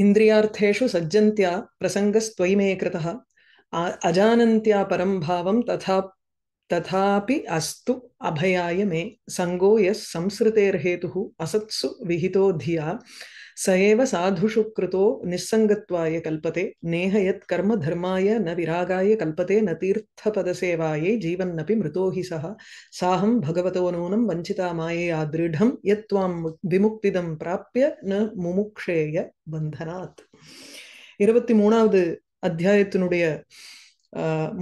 इन्द्रियार्थेषु सज्जन्त्या मे कृतः अजानन्त्या परं भावं तथा तथापि अस्तु अभयाय मे सङ्गो यः संसृतेर्हेतुः असत्सु विहितो धिया சயவ சாதுஷு கிருதோ நிசங்கத்வாய கல்பதே நேக யத் கர்ம தர்மாய ந விராகாய கல்பதே ந தீர்த்தபதசேவாயை ஜீவன்னபி மிருதோஹி சஹ சாஹம் பகவதோ நூனம் வஞ்சிதா மாயேயா திருடம் யத்வாம் விமுக்திதம் பிராப்பிய ந முமுக்ஷேய பந்தனாத் இருபத்தி மூணாவது அத்தியாயத்தினுடைய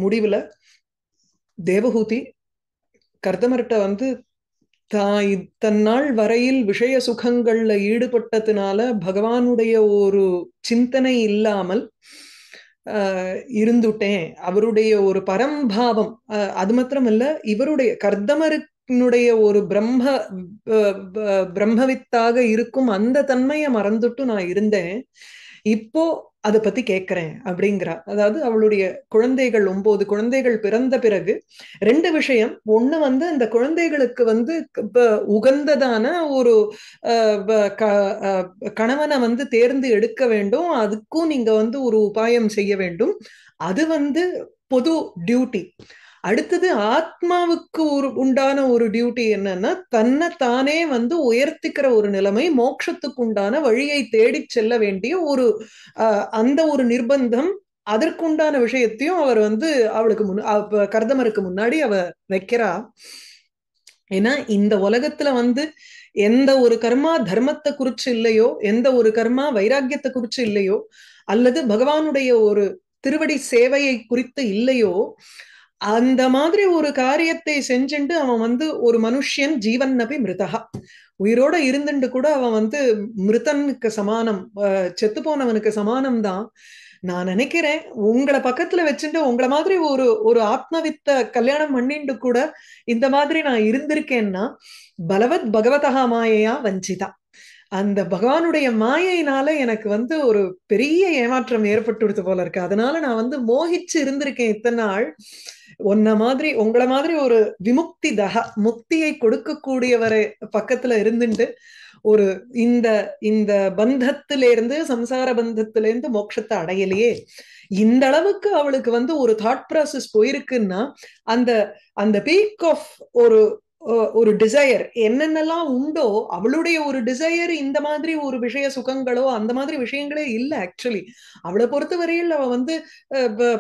முடிவுல தேவஹூதி கர்தமர்கிட்ட வந்து தான் இத்தன்னாள் வரையில் விஷய சுகங்கள்ல ஈடுபட்டதுனால பகவானுடைய ஒரு சிந்தனை இல்லாமல் இருந்துட்டேன் அவருடைய ஒரு பரம்பாவம் அது மாத்திரமல்ல இவருடைய கர்தமருனுடைய ஒரு பிரம்ம பிரம்மவித்தாக இருக்கும் அந்த தன்மையை மறந்துட்டு நான் இருந்தேன் இப்போ அதை பத்தி கேட்கிறேன் அப்படிங்கிறா அதாவது அவளுடைய குழந்தைகள் ஒன்பது குழந்தைகள் பிறந்த பிறகு ரெண்டு விஷயம் ஒண்ணு வந்து அந்த குழந்தைகளுக்கு வந்து உகந்ததான ஒரு கணவனை வந்து தேர்ந்து எடுக்க வேண்டும் அதுக்கும் நீங்க வந்து ஒரு உபாயம் செய்ய வேண்டும் அது வந்து பொது டியூட்டி அடுத்தது ஆத்மாவுக்கு ஒரு உண்டான ஒரு டியூட்டி என்னன்னா தன்னை தானே வந்து உயர்த்திக்கிற ஒரு நிலைமை மோட்சத்துக்கு உண்டான வழியை தேடி செல்ல வேண்டிய ஒரு அந்த ஒரு நிர்பந்தம் அதற்குண்டான விஷயத்தையும் அவர் வந்து அவளுக்கு முன் கர்தமருக்கு முன்னாடி அவ வைக்கிறா ஏன்னா இந்த உலகத்துல வந்து எந்த ஒரு கர்மா தர்மத்தை குறிச்சு இல்லையோ எந்த ஒரு கர்மா வைராக்கியத்தை குறிச்சு இல்லையோ அல்லது பகவானுடைய ஒரு திருவடி சேவையை குறித்து இல்லையோ அந்த மாதிரி ஒரு காரியத்தை செஞ்சுட்டு அவன் வந்து ஒரு மனுஷியன் ஜீவன் நபி மிருதகா உயிரோட இருந்துட்டு கூட அவன் வந்து மிருதனுக்கு சமானம் செத்து போனவனுக்கு சமானம் தான் நான் நினைக்கிறேன் உங்களை பக்கத்துல வச்சுட்டு உங்களை மாதிரி ஒரு ஒரு ஆத்மவித்த கல்யாணம் பண்ணிட்டு கூட இந்த மாதிரி நான் இருந்திருக்கேன்னா பலவத் பகவதகா மாயையா வஞ்சிதா அந்த பகவானுடைய மாயையினால எனக்கு வந்து ஒரு பெரிய ஏமாற்றம் ஏற்பட்டுடுது போல இருக்கு அதனால நான் வந்து மோகிச்சு இருந்திருக்கேன் இத்தனை நாள் உன்ன மாதிரி உங்களை மாதிரி ஒரு விமுக்தி தக முக்தியை கொடுக்கக்கூடியவரை பக்கத்துல இருந்துட்டு ஒரு இந்த இந்த இருந்து சம்சார இருந்து மோட்சத்தை அடையலையே இந்த அளவுக்கு அவளுக்கு வந்து ஒரு தாட் ப்ராசஸ் போயிருக்குன்னா அந்த அந்த பீக் ஆஃப் ஒரு ஒரு டிசையர் என்னென்னலாம் உண்டோ அவளுடைய ஒரு டிசையர் இந்த மாதிரி ஒரு விஷய சுகங்களோ அந்த மாதிரி விஷயங்களே இல்லை ஆக்சுவலி அவளை பொறுத்த வரையில் அவ வந்து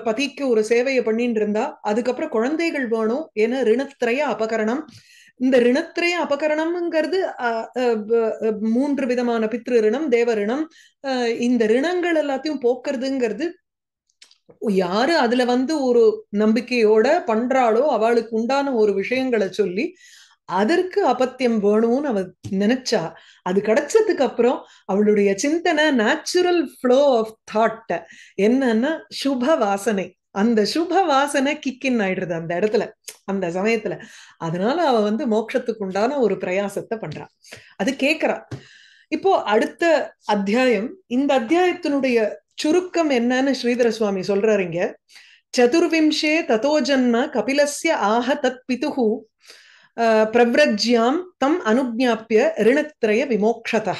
பதிக்கு ஒரு சேவையை பண்ணிட்டு இருந்தா அதுக்கப்புறம் குழந்தைகள் வேணும் ஏன்னா ரிணத்திரைய அபகரணம் இந்த ரிணத்திரைய அபகரணம்ங்கிறது மூன்று விதமான பித்ரு ரிணம் தேவ ரிணம் இந்த ரிணங்கள் எல்லாத்தையும் போக்குறதுங்கிறது யாரு அதுல வந்து ஒரு நம்பிக்கையோட பண்றாளோ அவளுக்கு உண்டான ஒரு விஷயங்களை சொல்லி அதற்கு அபத்தியம் வேணும்னு அவ நினைச்சா அது கிடைச்சதுக்கு அப்புறம் அவளுடைய சிந்தனை நேச்சுரல் ஃப்ளோ ஆஃப் தாட்ட என்னன்னா சுப வாசனை அந்த சுப வாசனை கிக்கின் ஆயிடுறது அந்த இடத்துல அந்த சமயத்துல அதனால அவ வந்து மோட்சத்துக்கு உண்டான ஒரு பிரயாசத்தை பண்றா அது கேக்குறா இப்போ அடுத்த அத்தியாயம் இந்த அத்தியாயத்தினுடைய சுருக்கம் என்னன்னு ஸ்ரீதர சுவாமி சொல்றாரு இங்க சதுர்விம்சே ததோ கபிலசிய ஆக ஆஹ தத் பிதுகு பிரவ்ரஜ்யாம் தம் அனுஜாப்பிய ரிணத்திரய விமோக்ஷதா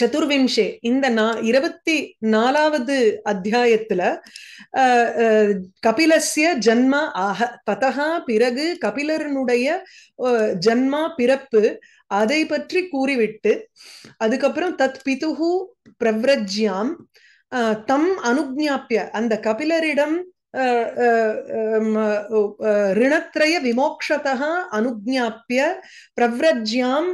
சதுர்விம்சே இந்த நா இருபத்தி நாலாவது அத்தியாயத்துல கபிலசிய ஜன்மா ஆக ததகா பிறகு கபிலருனுடைய ஜன்மா பிறப்பு அதை பற்றி கூறிவிட்டு அதுக்கப்புறம் தத் பிதுகு பிரவ்ரஜ்யாம் தம் அனுஜாப்பிய அந்த கபிலரிடம் ऋणत्रय विमोक्षतः அனுஜாப்பிய பிரவ்ரஜ்யாம்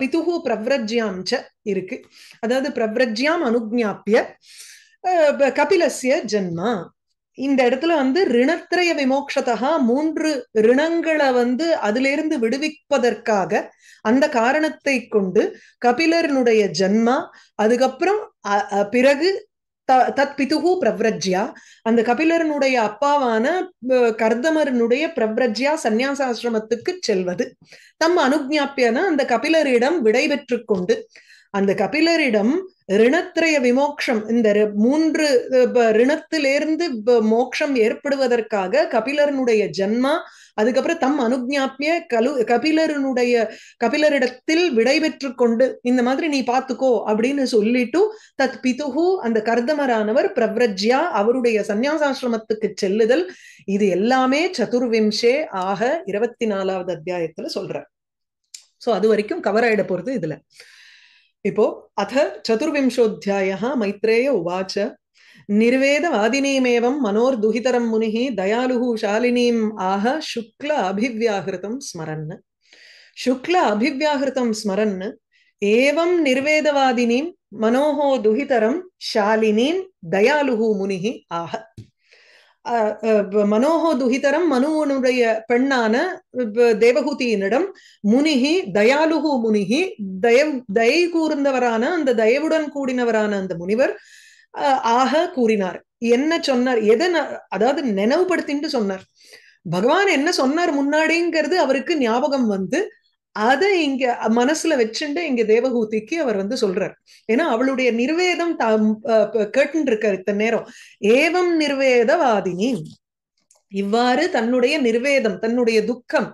பிதுகு பிரவ்ரஜ்யாம் ச இருக்கு அதாவது பிரவ்ரஜ்யாம் அனுஜாப்பிய கபிலசிய ஜென்மா இந்த இடத்துல வந்து ரிணத்திரய விமோக்ஷதா மூன்று ரிணங்களை வந்து அதிலிருந்து விடுவிப்பதற்காக அந்த காரணத்தை கொண்டு கபிலரனுடைய ஜென்மா அதுக்கப்புறம் பிறகு த தத் பிதுகு பிரவ்ரஜ்யா அந்த கபிலரனுடைய அப்பாவான கர்தமரனுடைய பிரவ்ரஜ்யா சந்நியாசாசிரமத்துக்கு செல்வது தம் அனுஜாப்பியன அந்த கபிலரிடம் விடைபெற்று கொண்டு அந்த கபிலரிடம் ரிணத்ரய விமோக்ஷம் இந்த மூன்று ரிணத்திலிருந்து மோக்ஷம் ஏற்படுவதற்காக கபிலரனுடைய ஜென்மா அதுக்கப்புறம் தம் அனுஜாப்பிய கலு கபிலருனுடைய கபிலரிடத்தில் விடை பெற்று கொண்டு இந்த மாதிரி நீ பாத்துக்கோ அப்படின்னு சொல்லிட்டு தத் பிதுகு அந்த கர்தமரானவர் பிரவ்ரஜ்யா அவருடைய சந்நியாசாசிரமத்துக்கு செல்லுதல் இது எல்லாமே சதுர்விம்சே ஆக இருபத்தி நாலாவது அத்தியாயத்துல சொல்ற சோ அது வரைக்கும் கவர் ஆயிட போறது இதுல இப்போ அத சதுர்விம்சோத்தியாய மைத்ரேய உவாச்ச निर्वेदवादिनीमेवं मनोर्दुहितरं मुनिः दयालुः शालिनीम् आह शुक्ल अभिव्याहृतं स्मरन् शुक्ल अभिव्याहृतं स्मरन् एवं निर्वेदवादिनीं मनोः दुहितरं शालिनीं दयालुः मुनिः आह மனோகோ துஹிதரம் மனுவனுடைய பெண்ணான தேவகூதியினிடம் முனிகி தயாலுகு முனிகி தய தயை கூர்ந்தவரான அந்த தயவுடன் கூடினவரான அந்த முனிவர் ஆக கூறினார் என்ன சொன்னார் எதை அதாவது நினைவுபடுத்தின்னு சொன்னார் பகவான் என்ன சொன்னார் முன்னாடிங்கிறது அவருக்கு ஞாபகம் வந்து அதை இங்க மனசுல வச்சுட்டு இங்க தேவகூதிக்கு அவர் வந்து சொல்றார் ஏன்னா அவளுடைய நிர்வேதம் கேட்டு இருக்க இத்தனை நேரம் ஏவம் நிர்வேதவாதினி இவ்வாறு தன்னுடைய நிர்வேதம் தன்னுடைய துக்கம்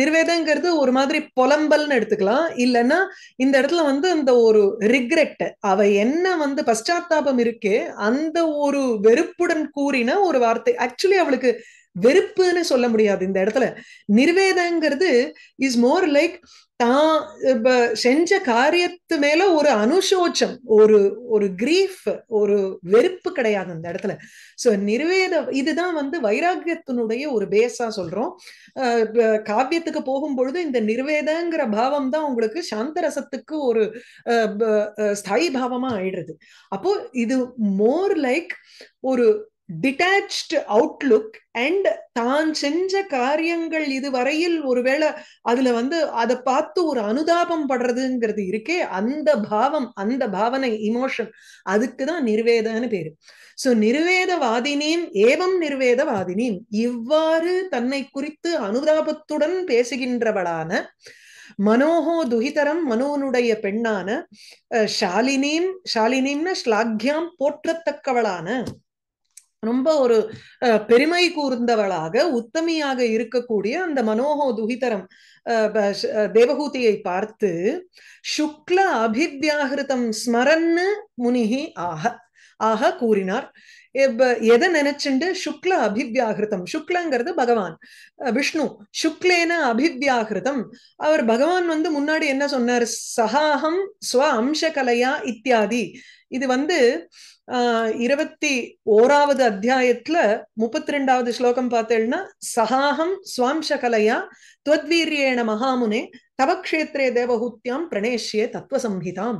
நிர்வேதங்கிறது ஒரு மாதிரி புலம்பல்னு எடுத்துக்கலாம் இல்லைன்னா இந்த இடத்துல வந்து அந்த ஒரு ரிக்ரெட் அவ என்ன வந்து பஷ்டாத்தாபம் இருக்கு அந்த ஒரு வெறுப்புடன் கூறின ஒரு வார்த்தை ஆக்சுவலி அவளுக்கு வெறுப்புன்னு சொல்ல முடியாது இந்த இடத்துல நிர்வேதங்கிறது இஸ் மோர் லைக் தான் செஞ்ச காரியத்து மேல ஒரு அனுசோச்சம் ஒரு ஒரு கிரீஃப் ஒரு வெறுப்பு கிடையாது அந்த இடத்துல ஸோ நிர்வேத இதுதான் வந்து வைராக்கியத்தினுடைய ஒரு பேஸா சொல்றோம் காவியத்துக்கு போகும் பொழுது இந்த நிர்வேதங்கிற பாவம் தான் உங்களுக்கு சாந்த ரசத்துக்கு ஒரு ஸ்தாயி பாவமா ஆயிடுறது அப்போ இது மோர் லைக் ஒரு டிட்டாச்ட் அவுட்லுக் அண்ட் தான் செஞ்ச காரியங்கள் இது வரையில் ஒருவேளை அதுல வந்து அதை பார்த்து ஒரு அனுதாபம் படுறதுங்கிறது இருக்கே அந்த பாவம் அந்த பாவனை இமோஷன் அதுக்குதான் நிர்வேதன்னு பேரு சோ நிர்வேதவாதினீம் ஏவம் நிர்வேதவாதினீம் இவ்வாறு தன்னை குறித்து அனுதாபத்துடன் பேசுகின்றவளான மனோகோ துகிதரம் மனோனுடைய பெண்ணான ஷாலினீம் ஷாலினீம்னு ஸ்லாக்யாம் போற்றத்தக்கவளான ரொம்ப ஒரு பெருமை கூர்ந்தவளாக உத்தமியாக இருக்கக்கூடிய அந்த மனோகோ துகிதரம் தேவகூதியை பார்த்து சுக்ல அபித்யாகிருதம் ஸ்மரன்னு முனிகி ஆக ஆக கூறினார் எதை நினைச்சுண்டு சுக்ல அபிவியாகிருதம் சுக்லங்கிறது பகவான் விஷ்ணு சுக்லேன அபிவியாகிருதம் அவர் பகவான் வந்து முன்னாடி என்ன சொன்னார் சகாகம் ஸ்வ அம்சகலையா இத்தியாதி இது வந்து இருபத்தி ஓராவது அத்தியாயத்துல முப்பத்தி ரெண்டாவது ஸ்லோகம் பார்த்தேன்னா சகாஹம் சுவாம்ச கலையா துவத்வீரியேன மகாமுனே தவக்ஷேத்ரே தேவஹூத்தியாம் பிரணேஷ்யே தத்துவசம்ஹிதாம்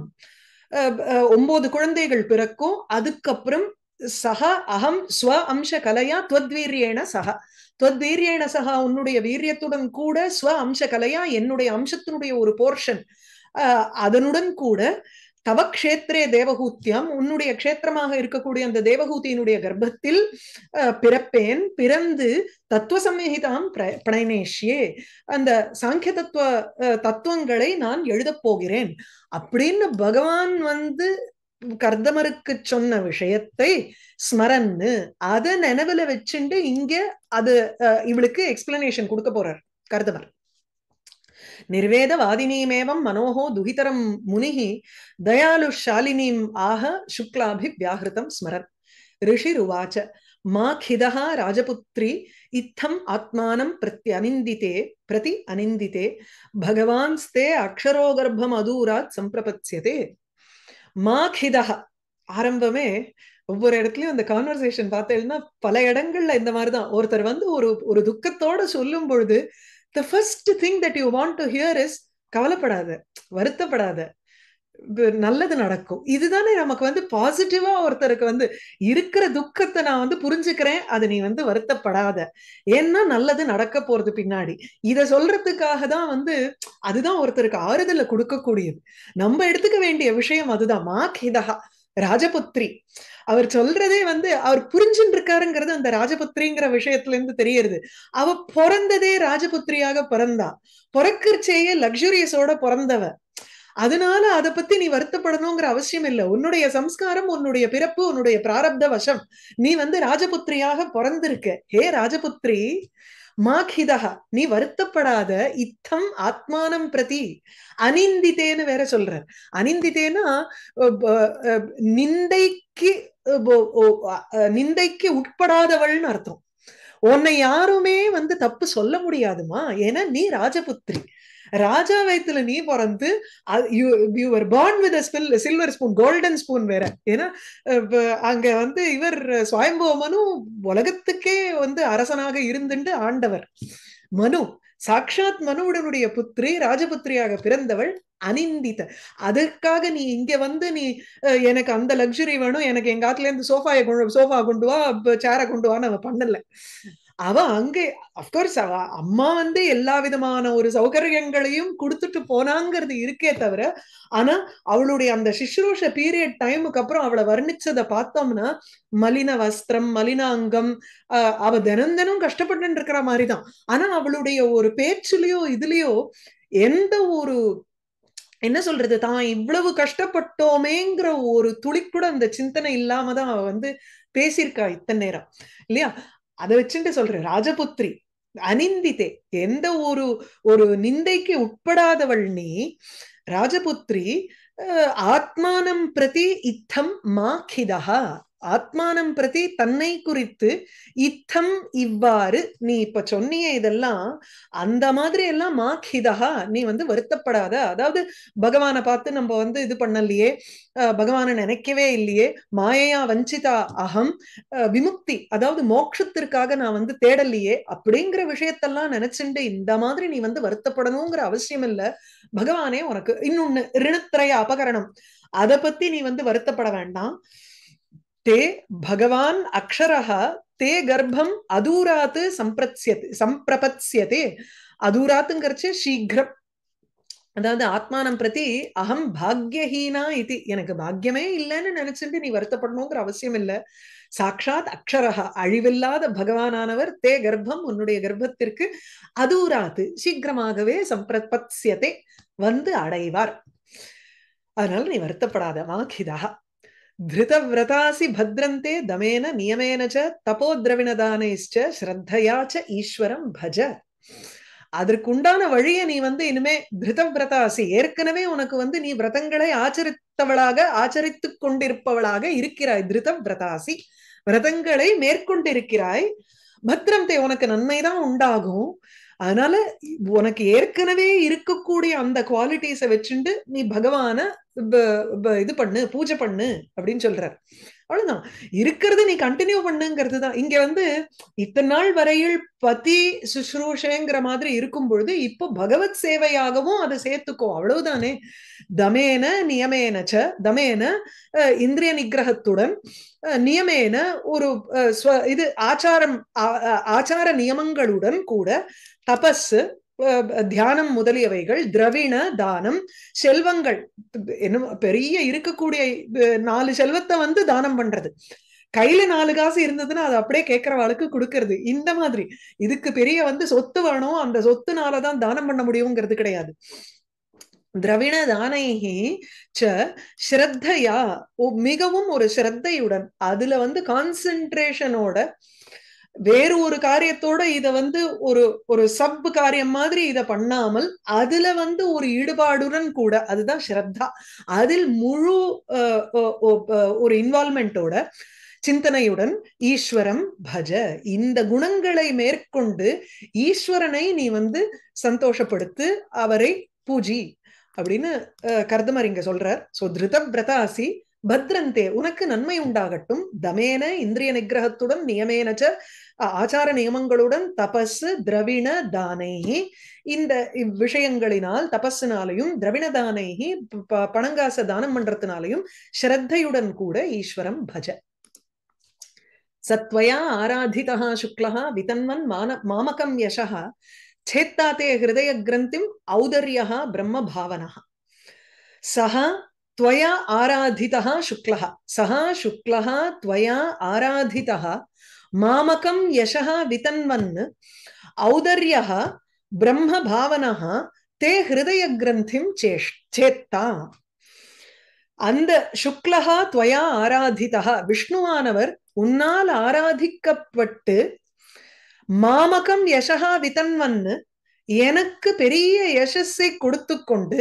ஒன்பது குழந்தைகள் பிறக்கும் அதுக்கப்புறம் சக அகம் ஸ்வ அம்ச கலையா துவத்வீரியேன சக துவத்வீரியேன சகா உன்னுடைய வீரியத்துடன் கூட ஸ்வ அம்ச கலையா என்னுடைய அம்சத்தினுடைய ஒரு போர்ஷன் அதனுடன் கூட தவ கஷேத்திரே தேவகூத்தியம் உன்னுடைய க்ஷேத்திரமாக இருக்கக்கூடிய அந்த தேவகூத்தியினுடைய கர்ப்பத்தில் பிறப்பேன் பிறந்து தத்துவ சம்மிகிதாம் பிரணேஷ்யே அந்த சாங்கிய தத்துவ தத்துவங்களை நான் எழுதப் போகிறேன் அப்படின்னு பகவான் வந்து கர்தமருக்கு சொன்ன விஷயத்தை ஸ்மரன்னு அதை நினைவுல வச்சுட்டு இங்க அது இவளுக்கு எக்ஸ்பிளனேஷன் கொடுக்க போறார் கர்தமர் நிர்வேதவாதினீமேவம் மனோகோ துகிதரம் முனிஹி தயாலு ஷாலினீம் ஆஹ சுக்லாபி வியாகிருதம் ஸ்மரத் ரிஷிருவாச்ச கிதா ராஜபுத்ரி இத்தம் ஆத்மானம் பிரத்தி அனிந்திதே பிரதி அனிந்திதே பகவான் ஸ்தே அக்ஷரோகர்ப்பம் அதூராத் மா கிதா ஆரம்பமே ஒவ்வொரு இடத்துலயும் அந்த கான்வர்சேஷன் பார்த்தேன்னா பல இடங்கள்ல இந்த மாதிரிதான் ஒருத்தர் வந்து ஒரு ஒரு துக்கத்தோட சொல்லும் பொழுது the first thing that you want to hear is கவலைப்படாத வருத்தப்படாத நல்லது நடக்கும் இதுதானே நமக்கு வந்து பாசிட்டிவா ஒருத்தருக்கு வந்து இருக்கிற துக்கத்தை நான் வந்து புரிஞ்சுக்கிறேன் அது நீ வந்து வருத்தப்படாத ஏன்னா நல்லது நடக்க போறது பின்னாடி இதை சொல்றதுக்காக தான் வந்து அதுதான் ஒருத்தருக்கு ஆறுதலை கொடுக்கக்கூடியது நம்ம எடுத்துக்க வேண்டிய விஷயம் அதுதான் மா கிதா ராஜபுத்திரி அவர் சொல்றதே வந்து அவர் புரிஞ்சுட்டு இருக்காருங்கிறது அந்த ராஜபுத்திரிங்கிற விஷயத்துல இருந்து தெரியறது அவ பிறந்ததே ராஜபுத்திரியாக பிறந்தா பிறக்கிறச்சேயே லக்ஸுரியஸோட பிறந்தவ அதனால அதை பத்தி நீ வருத்தப்படணுங்கிற அவசியம் இல்லை உன்னுடைய சம்ஸ்காரம் உன்னுடைய பிறப்பு உன்னுடைய பிராரப்த வசம் நீ வந்து ராஜபுத்திரியாக பிறந்திருக்க ஹே ராஜபுத்திரி மாகிதா நீ வருத்தப்படாத இத்தம் ஆத்மானம் பிரதி அனிந்திதேன்னு வேற சொல்ற அனிந்திதேனா நிந்தைக்கு நிந்தைக்கு உட்படாதவள்னு அர்த்தம் உன்னை யாருமே வந்து தப்பு சொல்ல முடியாதுமா ஏன்னா நீ ராஜபுத்திரி ராஜா வயத்துல நீ பிறந்து you are born with silver spoon golden spoon வேற ஏன்னா அங்க வந்து இவர் மனு உலகத்துக்கே வந்து அரசனாக இருந்துண்டு ஆண்டவர் மனு சாட்சாத் மனுவுடனுடைய புத்திரி ராஜபுத்திரியாக பிறந்தவள் அனிந்தித அதுக்காக நீ இங்க வந்து நீ எனக்கு அந்த லக்ஸுரி வேணும் எனக்கு எங்க ஆத்துல இருந்து சோஃபாயை சோஃபா கொண்டு வா சேரை கொண்டு வான்னு அவன் பண்ணல அவ அங்கே அப்கோர்ஸ் அவ அம்மா வந்து எல்லா விதமான ஒரு சௌகரியங்களையும் கொடுத்துட்டு போனாங்கிறது இருக்கே தவிர ஆனா அவளுடைய அந்த சிஷ்ரூஷ பீரியட் டைமுக்கு அப்புறம் அவளை வர்ணிச்சதை பார்த்தோம்னா மலின வஸ்திரம் மலின அங்கம் அவ தினம் தினம் கஷ்டப்பட்டு இருக்கிற மாதிரிதான் ஆனா அவளுடைய ஒரு பேச்சுலயோ இதுலயோ எந்த ஒரு என்ன சொல்றது தான் இவ்வளவு கஷ்டப்பட்டோமேங்கிற ஒரு துளி கூட அந்த சிந்தனை இல்லாம தான் அவ வந்து பேசியிருக்கா இத்தனை நேரம் இல்லையா அதை வச்சுட்டு சொல்றேன் ராஜபுத்திரி அனிந்திதே எந்த ஒரு ஒரு நிந்தைக்கு உட்படாதவள் நீ ராஜபுத்திரி ஆத்மானம் பிரதி இத்தம் மாக்கிதா ஆத்மானம் பிரதி தன்னை குறித்து இத்தம் இவ்வாறு நீ இப்ப சொன்னிய இதெல்லாம் அந்த மாதிரி எல்லாம் மாக்கிதா நீ வந்து வருத்தப்படாத அதாவது பகவான பார்த்து நம்ம வந்து இது பண்ணலையே பகவானை நினைக்கவே இல்லையே மாயையா வஞ்சிதா அகம் விமுக்தி அதாவது மோட்சத்திற்காக நான் வந்து தேடலையே அப்படிங்கிற விஷயத்தெல்லாம் நினைச்சுண்டு இந்த மாதிரி நீ வந்து வருத்தப்படணுங்கிற அவசியம் இல்ல பகவானே உனக்கு இன்னொன்னு ரிணத்திரைய அபகரணம் அதை பத்தி நீ வந்து வருத்தப்பட வேண்டாம் தே பகவான் अक्षरः தே கர்ப்பம் அதூராத்து சம்பிரத்யத்தை சம்பிரபத்யதே அதூராத்துங்கிறச்சு சீக்கிரம் அதாவது ஆத்மானம் பிரதி அகம் பாக்யஹீனா இது எனக்கு பாக்யமே இல்லைன்னு நினைச்சுட்டு நீ வருத்தப்படணுங்கிற அவசியம் இல்லை சாட்சாத் அக்ஷரஹா அழிவில்லாத பகவானானவர் தே கர்ப்பம் உன்னுடைய கர்ப்பத்திற்கு அதூராத்து சீக்கிரமாகவே சம்பிரபத்ஸ்யதே வந்து அடைவார் அதனால நீ வருத்தப்படாத வாக்கிதா திருதவிரதாசி பத்ரந்தே தமேன நியமேனச்ச தபோதிரவினதானைச்ச ச ஈஸ்வரம் பஜ அதற்குண்டான வழியை நீ வந்து இனிமே திருத விரதாசி ஏற்கனவே உனக்கு வந்து நீ விரதங்களை ஆச்சரித்தவளாக ஆச்சரித்து கொண்டிருப்பவளாக இருக்கிறாய் திருத விரதாசி விரதங்களை மேற்கொண்டிருக்கிறாய் பத்ரம் தே உனக்கு நன்மைதான் உண்டாகும் அதனால உனக்கு ஏற்கனவே இருக்கக்கூடிய அந்த குவாலிட்டிஸை வச்சுட்டு நீ பகவான இது பண்ணு பூஜை பண்ணு அப்படின்னு சொல்றாரு அவ்வளவுதான் இருக்கிறது நீ கண்டினியூ பண்ணுங்கிறது தான் இங்க வந்து இத்தனை நாள் வரையில் பதி சுஷ்ரூஷங்கிற மாதிரி இருக்கும் பொழுது இப்போ பகவத் சேவையாகவும் அதை சேர்த்துக்கோ அவ்வளவுதானே தமேன நியமேனச்ச தமேன இந்திரிய நிகிரகத்துடன் நியமேன ஒரு இது ஆச்சாரம் ஆச்சார நியமங்களுடன் கூட தபஸு தியானம் முதலியவைகள் திரவிண தானம் செல்வங்கள் என்ன பெரிய இருக்கக்கூடிய நாலு செல்வத்தை வந்து தானம் பண்றது கையில நாலு காசு இருந்ததுன்னா அது அப்படியே கேட்கறவாளுக்கு கொடுக்கறது இந்த மாதிரி இதுக்கு பெரிய வந்து சொத்து வேணும் அந்த சொத்துனாலதான் தானம் பண்ண முடியுங்கிறது கிடையாது திரவிண தானைகி ச ஸ்ரத்தையா மிகவும் ஒரு ஸ்ரத்தையுடன் அதுல வந்து கான்சென்ட்ரேஷனோட வேறு ஒரு காரியத்தோட இத வந்து ஒரு ஒரு சப் காரியம் மாதிரி இத பண்ணாமல் அதுல வந்து ஒரு ஈடுபாடுடன் கூட அதுதான் ஸ்ரத்தா அதில் முழு ஒரு இன்வால்மெண்டோட சிந்தனையுடன் ஈஸ்வரம் பஜ இந்த குணங்களை மேற்கொண்டு ஈஸ்வரனை நீ வந்து சந்தோஷப்படுத்து அவரை பூஜி அப்படின்னு கர்தமர் இங்க சொல்றார் சோ திருத பிரதாசி பத்ரந்தே உனக்கு நன்மை உண்டாகட்டும் தமேன இந்திரிய நிகிரகத்துடன் நியமேனச்ச ஆச்சார நியமங்களுடன் தபஸ் திரவிண தானேகி இந்த விஷயங்களினால் தபஸினாலையும் திரவிண தானேகி பணங்காச தானம் பண்றதுனாலையும் ஸ்ரத்தையுடன் கூட ஈஸ்வரம் பஜ சத்வயா ஆராதிதா சுக்லா விதன்வன் மான மாமகம் யசா சேத்தாத்தே ஹிருதய கிரந்திம் ஔதர்யா பிரம்ம பாவனா சஹா त्वया आराधितः शुक्लः सः शुक्लः त्वया आराधितः मामकं यशः वितन्वन् औदर्यः பிரம்மபாவனः தே ஹிருதய கிரந்திம் சேத்தா அந்த சுக்லஹா துவயா ஆராதிதா விஷ்ணுவானவர் உன்னால் ஆராதிக்கப்பட்டு மாமகம் யசகா வித்தன்வன் எனக்கு பெரிய யசஸை கொடுத்து கொண்டு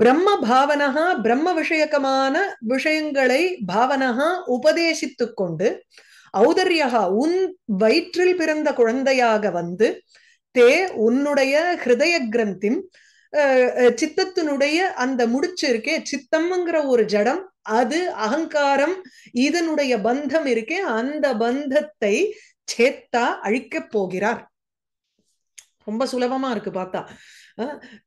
பிரம்ம பாவனகா பிரம்ம விஷயகமான விஷயங்களை பாவனகா உபதேசித்து கொண்டு ஔதர்யா உன் வயிற்றில் பிறந்த குழந்தையாக வந்து தே உன்னுடைய ஹிருதய கிரந்தின் சித்தத்தினுடைய அந்த முடிச்சு இருக்கே சித்தம்ங்கிற ஒரு ஜடம் அது அகங்காரம் இதனுடைய பந்தம் இருக்கே அந்த பந்தத்தை சேத்தா அழிக்கப் போகிறார் ரொம்ப சுலபமா இருக்கு பார்த்தா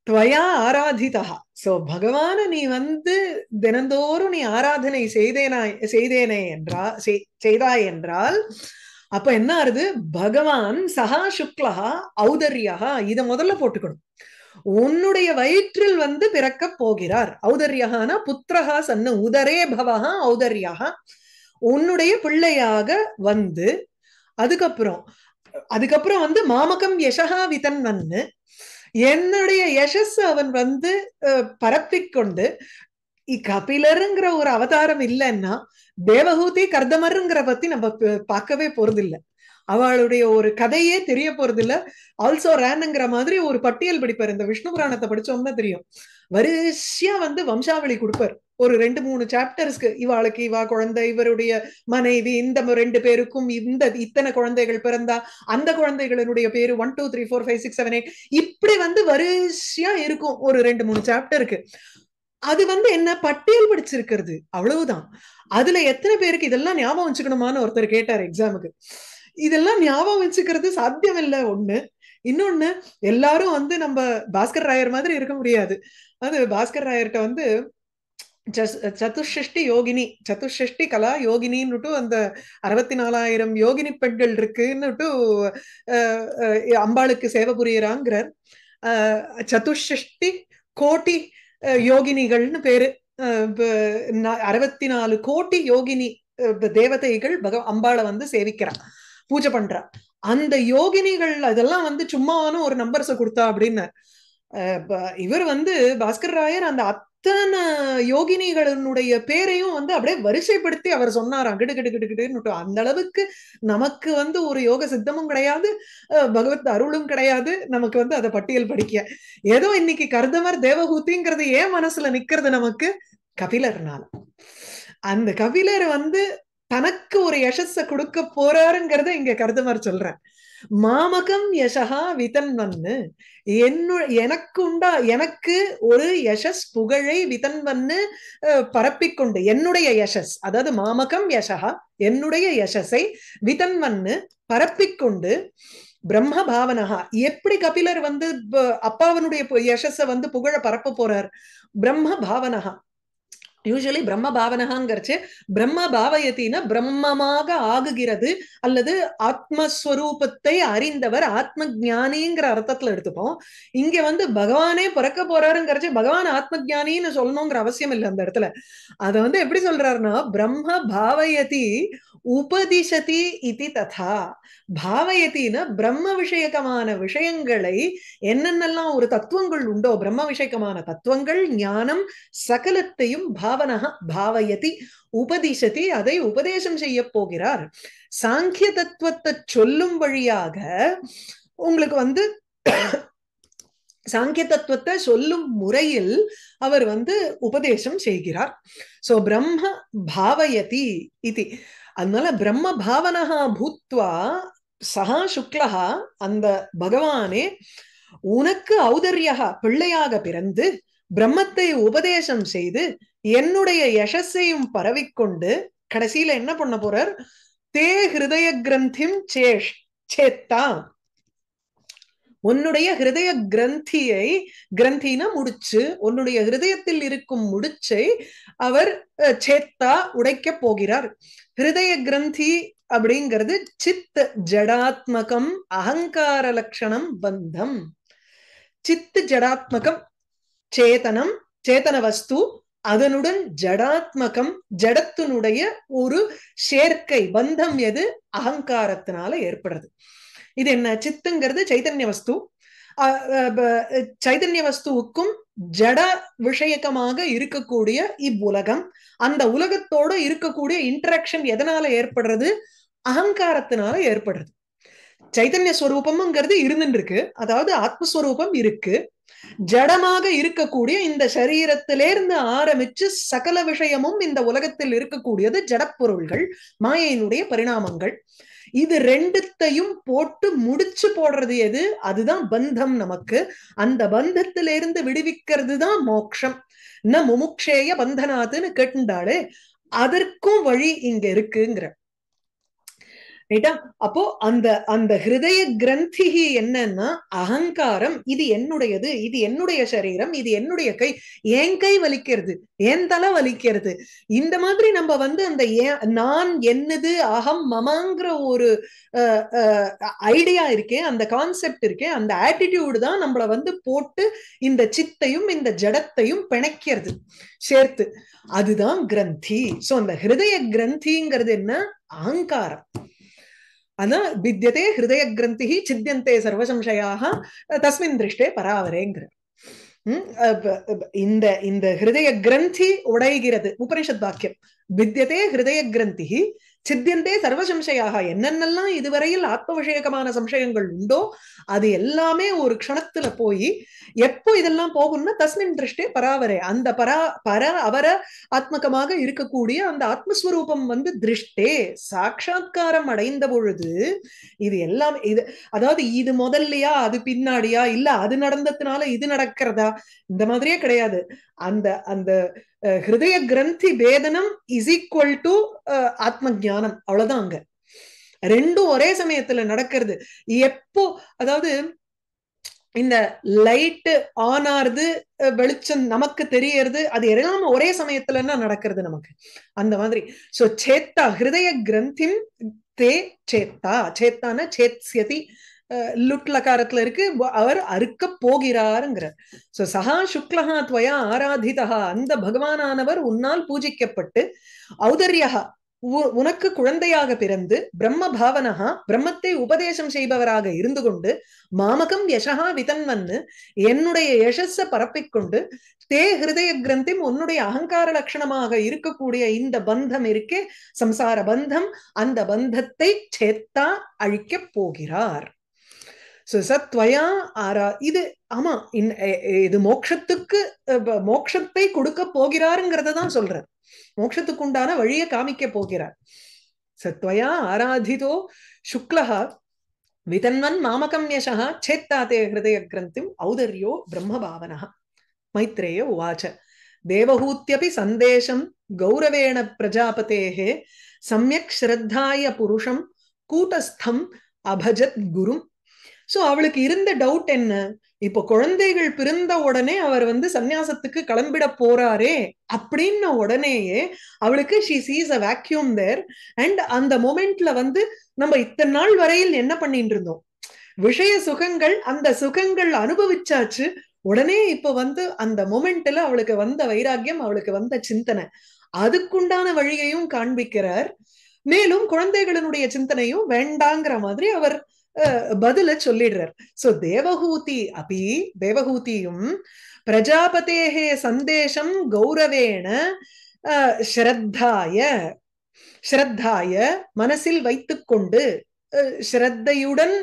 துவயா ஆராதிதா சோ பகவான நீ வந்து தினந்தோறும் நீ ஆராதனை செய்தேனா செய்தேனே என்றா செய்தாய் என்றால் அப்ப என்ன ஆறுது பகவான் சகா சுக்லா ஔதர்யா இதை முதல்ல போட்டுக்கணும் உன்னுடைய வயிற்றில் வந்து பிறக்க போகிறார் ஔதர்யகானா புத்திரகா சன்ன உதரே பவஹா ஔதர்யா உன்னுடைய பிள்ளையாக வந்து அதுக்கப்புறம் அதுக்கப்புறம் வந்து மாமகம் யசகா விதன் வந்து என்னுடைய யசஸ் அவன் வந்து பரப்பிக்கொண்டு கபிலருங்கிற ஒரு அவதாரம் இல்லைன்னா தேவகூதி கர்தமருங்கிற பத்தி நம்ம பார்க்கவே போறதில்லை அவளுடைய ஒரு கதையே தெரிய போறதில்ல ஆல்சோ ரேனுங்கிற மாதிரி ஒரு பட்டியல் படிப்பார் இந்த விஷ்ணு புராணத்தை படிச்சோம்னா தெரியும் வரிசையா வந்து வம்சாவளி கொடுப்பார் ஒரு ரெண்டு மூணு சாப்டர்ஸ்க்கு இவாளுக்கு இவா குழந்தை இவருடைய மனைவி இந்த ரெண்டு பேருக்கும் இந்த இத்தனை குழந்தைகள் பிறந்தா அந்த குழந்தைகளினுடைய பேரு one two three four five six seven eight இப்படி வந்து வரிசையா இருக்கும் ஒரு ரெண்டு மூணு சாப்டருக்கு அது வந்து என்ன பட்டியல் படிச்சிருக்கிறது அவ்வளவுதான் அதுல எத்தனை பேருக்கு இதெல்லாம் ஞாபகம் வச்சுக்கணுமான்னு ஒருத்தர் கேட்டார் எக்ஸாமுக்கு இதெல்லாம் ஞாபகம் வச்சுக்கிறது சாத்தியம் இல்லை ஒண்ணு இன்னொன்னு எல்லாரும் வந்து நம்ம பாஸ்கர் ராயர் மாதிரி இருக்க முடியாது அது பாஸ்கர் ராயர்கிட்ட வந்து சதுஷ்டி யோகினி சதுஷ்டி கலா யோகினின்னுட்டு அந்த அறுபத்தி நாலாயிரம் யோகினி பெண்கள் இருக்குன்னுட்டு அம்பாளுக்கு சேவை புரியறாங்கிறார் சதுஷ்டி கோட்டி யோகினிகள்னு பேரு அறுபத்தி நாலு கோட்டி யோகினி தேவதைகள் பக அம்பாளை வந்து சேவிக்கிறான் பூஜை பண்றா அந்த யோகினிகள் அதெல்லாம் வந்து சும்மாவான ஒரு நம்பர்ஸை கொடுத்தா அப்படின்னு இவர் வந்து பாஸ்கர் ராயர் அந்த அத்தனை யோகினிகளினுடைய பேரையும் வந்து அப்படியே வரிசைப்படுத்தி அவர் சொன்னாராம் கிடு கிடு கிடு கிடுன்னு அந்த அளவுக்கு நமக்கு வந்து ஒரு யோக சித்தமும் கிடையாது பகவத் அருளும் கிடையாது நமக்கு வந்து அதை பட்டியல் படிக்க ஏதோ இன்னைக்கு கருதமர் தேவகூத்திங்கிறது ஏன் மனசுல நிக்கிறது நமக்கு கபிலர்னால அந்த கபிலர் வந்து தனக்கு ஒரு யசஸ கொடுக்க போறாருங்கிறத இங்க கருதமர் சொல்றேன் மாமகம் யசகா விதன்வன்னு என்ன எனக்கு உண்டா எனக்கு ஒரு யசஸ் புகழை விதன்வன்னு பரப்பிக்கொண்டு என்னுடைய யசஸ் அதாவது மாமகம் யசகா என்னுடைய யசஸை விதன்வன்னு பரப்பிக்கொண்டு பிரம்ம பாவனகா எப்படி கபிலர் வந்து அப்பாவனுடைய யசஸ வந்து புகழ பரப்ப போறார் பிரம்ம பாவனகா யூஸ்வலி பிரம்ம பாவனகாங்கிறச்சு பிரம்ம பாவயத்தின்னா பிரம்மமாக ஆகுகிறது அல்லது ஆத்மஸ்வரூபத்தை அறிந்தவர் ஆத்ம ஜானிங்கிற அர்த்தத்துல எடுத்துப்போம் இங்க வந்து பகவானே பிறக்க போறாருங்கிறச்சு பகவான் ஆத்ம ஜானின்னு சொல்லணுங்கிற அவசியம் இல்லை அந்த இடத்துல அதை வந்து எப்படி சொல்றாருன்னா பிரம்ம பாவயதி உபதிஷதி இது ததா பாவயத்தின பிரம்ம விஷயகமான விஷயங்களை என்னென்னலாம் ஒரு தத்துவங்கள் உண்டோ பிரம்ம விஷயகமான தத்துவங்கள் ஞானம் சகலத்தையும் பாவனா பாவயதி உபதிஷதி அதை உபதேசம் செய்ய போகிறார் சாங்கிய தத்துவத்தை சொல்லும் வழியாக உங்களுக்கு வந்து சாங்கிய தத்துவத்தை சொல்லும் முறையில் அவர் வந்து உபதேசம் செய்கிறார் சோ பிரம்ம பாவயதி இது அதனால பிரம்ம பாவனகா பூத்வா சகா சுக்லா அந்த பகவானே உனக்கு ஔதர்யகா பிள்ளையாக பிறந்து பிரம்மத்தை உபதேசம் செய்து என்னுடைய யசஸையும் பரவிக்கொண்டு கடைசியில என்ன பண்ண போறார் தே ஹிருதய கிரந்திம் சேஷ் சேத்தா உன்னுடைய ஹிருதய கிரந்தியை கிரந்தினா முடிச்சு உன்னுடைய ஹிருதயத்தில் இருக்கும் முடிச்சை அவர் சேத்தா உடைக்க போகிறார் ஹிருதய கிரந்தி அப்படிங்கிறது சித்த ஜடாத்மகம் அகங்கார லட்சணம் பந்தம் சித்து ஜடாத்மகம் சேதனம் சேதன வஸ்து அதனுடன் ஜடாத்மகம் ஜடத்தினுடைய ஒரு சேர்க்கை பந்தம் எது அகங்காரத்தினால ஏற்படுறது இது என்ன சித்துங்கிறது சைதன்ய வஸ்து சைதன்ய வஸ்துவுக்கும் ஜட விஷயக்கமாக இருக்கக்கூடிய இவ்வுலகம் அந்த உலகத்தோட இருக்கக்கூடிய இன்டராக்ஷன் எதனால ஏற்படுறது அகங்காரத்தினால ஏற்படுறது சைதன்ய ஸ்வரூபம்ங்கிறது இருக்கு அதாவது ஆத்மஸ்வரூபம் இருக்கு ஜடமாக இருக்கக்கூடிய இந்த சரீரத்திலிருந்து ஆரம்பிச்சு சகல விஷயமும் இந்த உலகத்தில் இருக்கக்கூடியது ஜடப்பொருள்கள் மாயையினுடைய பரிணாமங்கள் இது ரெண்டுத்தையும் போட்டு முடிச்சு போடுறது எது அதுதான் பந்தம் நமக்கு அந்த பந்தத்திலிருந்து விடுவிக்கிறது தான் மோக்ஷம் ந முமுக்ஷேய பந்தநாதுன்னு கேட்டுண்டாலே அதற்கும் வழி இங்க இருக்குங்கிற ரைட்டா அப்போ அந்த அந்த ஹிருதய கிரந்தி என்னன்னா அகங்காரம் இது என்னுடையது இது என்னுடைய சரீரம் இது என்னுடைய கை என் கை வலிக்கிறது என் தலை வலிக்கிறது இந்த மாதிரி நம்ம வந்து அந்த நான் என்னது அகம் மமாங்கிற ஒரு ஐடியா இருக்கே அந்த கான்செப்ட் இருக்கே அந்த ஆட்டிடியூடு தான் நம்மளை வந்து போட்டு இந்த சித்தையும் இந்த ஜடத்தையும் பிணைக்கிறது சேர்த்து அதுதான் கிரந்தி சோ அந்த ஹிருதய கிரந்திங்கிறது என்ன அகங்காரம் அன வித்தியதே ஹிருதய கிரந்தி சித்தியந்தே சர்வசம்சயாக தஸ்மின் திருஷ்டே பராவரேங்கிற இந்த இந்த ஹிருதய கிரந்தி உடைகிறது உபனிஷத் வாக்கியம் வித்தியதே ஹிருதய கிரந்தி சித்தியந்தே சர்வ சம்சயாக என்னென்னலாம் இதுவரையில் ஆத்ம விஷயகமான சம்சயங்கள் உண்டோ அது எல்லாமே ஒரு க்ஷணத்துல போய் எப்போ இதெல்லாம் போகும்னா தஸ்மின் திருஷ்டே பராவரே அந்த பரா பர அவர ஆத்மகமாக இருக்கக்கூடிய அந்த ஆத்மஸ்வரூபம் வந்து திருஷ்டே சாட்சா்காரம் அடைந்த பொழுது இது எல்லாம் இது அதாவது இது முதல்லையா அது பின்னாடியா இல்ல அது நடந்ததுனால இது நடக்கிறதா இந்த மாதிரியே கிடையாது அந்த அந்த ஹிருதய கிரந்தி பேதனம் இஸ் ஈக்குவல் டு ஆத்ம ஜானம் அவ்வளவுதான் அங்க ரெண்டும் ஒரே சமயத்துல நடக்கிறது எப்போ அதாவது இந்த லைட் ஆன் ஆறுது வெளிச்சம் நமக்கு தெரியறது அது எல்லாம் ஒரே சமயத்துலன்னா நடக்கிறது நமக்கு அந்த மாதிரி சோ சேத்தா ஹிருதய கிரந்தி தே சேத்தா சேத்தான சேத்ஸ்யதி லுட்ல இருக்கு அவர் அறுக்க போகிறாருங்கிறார் சோ சஹா சுக்லஹா துவயா ஆராதிதா அந்த பகவானானவர் உன்னால் பூஜிக்கப்பட்டு ஔதர்யா உனக்கு குழந்தையாக பிறந்து பிரம்ம பாவனகா பிரம்மத்தை உபதேசம் செய்பவராக இருந்து கொண்டு மாமகம் யசகா விதன்வன்னு என்னுடைய யசஸ பரப்பிக்கொண்டு தே ஹிருதய கிரந்தம் உன்னுடைய அகங்கார லட்சணமாக இருக்கக்கூடிய இந்த பந்தம் இருக்கே சம்சார பந்தம் அந்த பந்தத்தை சேத்தா அழிக்கப் போகிறார் ஸோ சத்வயா ஆரா இது ஆமா இது மோக்ஷத்துக்கு மோக்ஷத்தை கொடுக்க போகிறாருங்கிறத தான் சொல்ற மோக்ஷத்துக்கு உண்டான வழியை காமிக்க போகிறார் சத்வயா ஆராதிதோ சுக்லஹா விதன்வன் மாமகம் யசா சேத்தாதே ஹிருதய கிரந்திம் ஔதர்யோ பிரம்மபாவனா மைத்ரேய உவாச்ச தேவஹூத்தியபி சந்தேஷம் கௌரவேண பிரஜாபதேஹே சமயக் ஸ்ரத்தாய புருஷம் கூட்டஸ்தம் அபஜத் குரும் சோ அவளுக்கு இருந்த டவுட் என்ன இப்ப குழந்தைகள் பிறந்த உடனே அவர் வந்து சந்நியாசத்துக்கு கிளம்பிட போறாரே அப்படின்ன உடனேயே அவளுக்கு she sees a vacuum there and அந்த மொமெண்ட்ல வந்து நம்ம இத்தனை நாள் வரையில் என்ன பண்ணிட்டு இருந்தோம் விஷய சுகங்கள் அந்த சுகங்கள் அனுபவிச்சாச்சு உடனே இப்ப வந்து அந்த மொமெண்ட்ல அவளுக்கு வந்த வைராக்கியம் அவளுக்கு வந்த சிந்தனை அதுக்குண்டான வழியையும் காண்பிக்கிறார் மேலும் குழந்தைகளினுடைய சிந்தனையும் வேண்டாங்கிற மாதிரி அவர் பதில சொல்லிடுறார் சோ தேவகூதி அபி தேவஹூதியும் பிரஜாபதேகே சந்தேஷம் கௌரவேண ஸ்ரத்தாய ஸ்ரத்தாய மனசில் வைத்துக்கொண்டு ஸ்ரத்தையுடன்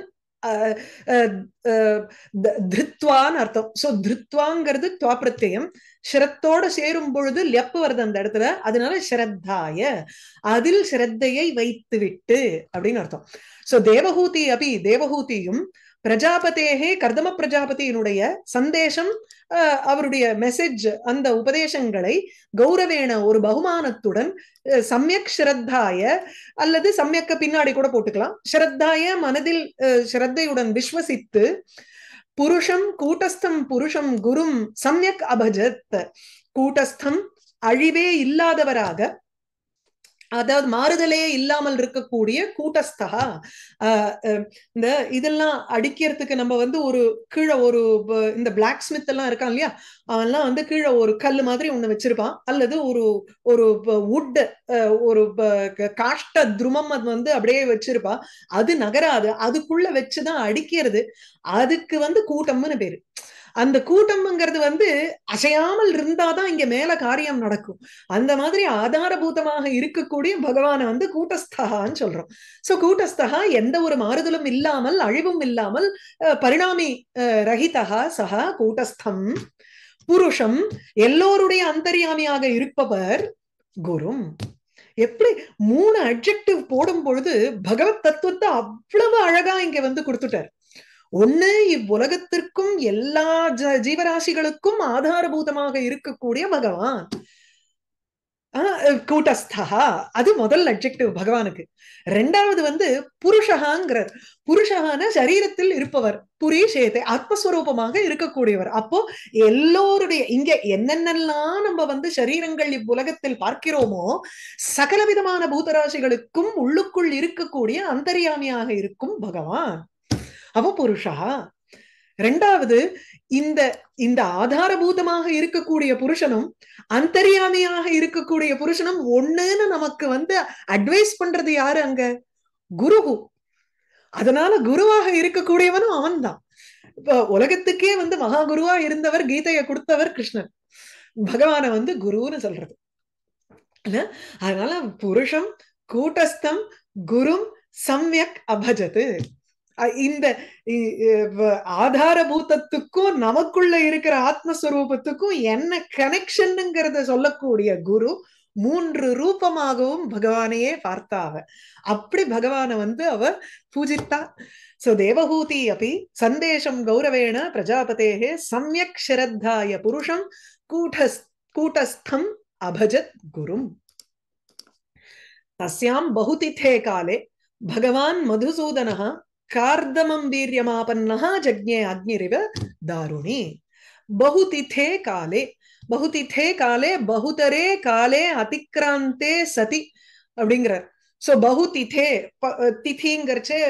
திருத்வான்னு அர்த்தம் சோ திருத்வாங்கிறது துவா பிரத்யம் ஷரத்தோட சேரும் பொழுது லெப்பு வருது அந்த இடத்துல அதனால ஷரத்தாய அதில் ஸ்ரத்தையை வைத்து விட்டு அப்படின்னு அர்த்தம் சோ தேவஹூதி அபி தேவஹூதியும் பிரஜாபதேகே கர்தம பிரஜாபதியினுடைய சந்தேஷம் அவருடைய மெசேஜ் அந்த உபதேசங்களை கௌரவேண ஒரு பகுமானத்துடன் சமயக் ஸ்ரத்தாய அல்லது சமயக்க பின்னாடி கூட போட்டுக்கலாம் ஸ்ரத்தாய மனதில் ஸ்ரத்தையுடன் விஸ்வசித்து புருஷம் கூட்டஸ்தம் புருஷம் குரும் சமயக் அபஜத் கூட்டஸ்தம் அழிவே இல்லாதவராக அதாவது மாறுதலே இல்லாமல் இருக்கக்கூடிய கூட்டஸ்தா ஆஹ் இந்த இதெல்லாம் அடிக்கிறதுக்கு நம்ம வந்து ஒரு கீழே ஒரு இந்த பிளாக் ஸ்மித் எல்லாம் இருக்கான் இல்லையா அவன்லாம் வந்து கீழே ஒரு கல் மாதிரி ஒண்ணு வச்சிருப்பான் அல்லது ஒரு ஒரு உட் ஒரு காஷ்ட துருமம் அது வந்து அப்படியே வச்சிருப்பான் அது நகராது அதுக்குள்ள வச்சுதான் அடிக்கிறது அதுக்கு வந்து கூட்டம்னு பேரு அந்த கூட்டம்ங்கிறது வந்து அசையாமல் இருந்தாதான் இங்க மேல காரியம் நடக்கும் அந்த மாதிரி ஆதாரபூதமாக இருக்கக்கூடிய பகவான வந்து கூட்டஸ்தகான்னு சொல்றோம் சோ கூட்டஸ்தகா எந்த ஒரு மாறுதலும் இல்லாமல் அழிவும் இல்லாமல் பரிணாமி ரஹிதகா சகா கூட்டஸ்தம் புருஷம் எல்லோருடைய அந்தரியாமியாக இருப்பவர் குரும் எப்படி மூணு அப்ஜெக்டிவ் போடும் பொழுது பகவத் தத்துவத்தை அவ்வளவு அழகா இங்க வந்து கொடுத்துட்டார் ஒண்ணு இவ்வுலகத்திற்கும் எல்லா ஜீவராசிகளுக்கும் ஆதாரபூதமாக இருக்கக்கூடிய பகவான் ஆஹ் கூட்டஸ்தா அது முதல் அப்ஜெக்டிவ் பகவானுக்கு ரெண்டாவது வந்து புருஷகாங்கிறார் புருஷகான சரீரத்தில் இருப்பவர் புரி சேத்தை ஆத்மஸ்வரூபமாக இருக்கக்கூடியவர் அப்போ எல்லோருடைய இங்க என்னென்னலாம் நம்ம வந்து சரீரங்கள் இவ்வுலகத்தில் பார்க்கிறோமோ சகலவிதமான பூதராசிகளுக்கும் உள்ளுக்குள் இருக்கக்கூடிய அந்தரியாமியாக இருக்கும் பகவான் அவபுருஷா ரெண்டாவது இந்த இந்த ஆதாரபூதமாக இருக்கக்கூடிய புருஷனும் அந்தரியாமையாக இருக்கக்கூடிய புருஷனும் ஒண்ணுன்னு நமக்கு வந்து அட்வைஸ் பண்றது யாரு அங்க குருகு அதனால குருவாக இருக்கக்கூடியவனும் அவன் தான் இப்ப உலகத்துக்கே வந்து மகா குருவா இருந்தவர் கீதையை கொடுத்தவர் கிருஷ்ணன் பகவான வந்து குருன்னு சொல்றது அதனால புருஷம் கூட்டஸ்தம் குரும் சம்யக் அபஜத்து இந்த ஆதாரபூதத்துக்கும் நமக்குள்ள இருக்கிற ஆத்மஸ்வரூபத்துக்கும் என்ன கனெக்ஷன்ங்கிறத சொல்லக்கூடிய குரு மூன்று ரூபமாகவும் பகவானையே பார்த்தாவ அப்படி பகவான வந்து அவ பூஜித்தா சோ தேவஹூதி அப்படி சந்தேஷம் கௌரவேண பிரஜாபதேகே சமயக் ஷரத்தாய புருஷம் கூட்டஸ் கூட்டஸ்தம் அபஜத் குரும் தஸ்யாம் பகுதிதே காலே பகவான் மதுசூதனஹ கார்தமம் வீரியமாபன்னா ஜக்ஞே அக்னிரிவ தாருணி பகுதிதே காலே பகுதிதே காலே பகுதரே காலே அதிக்ராந்தே சதி அப்படிங்கிறார் சோ பகுதிதே திதிங்கிறச்சே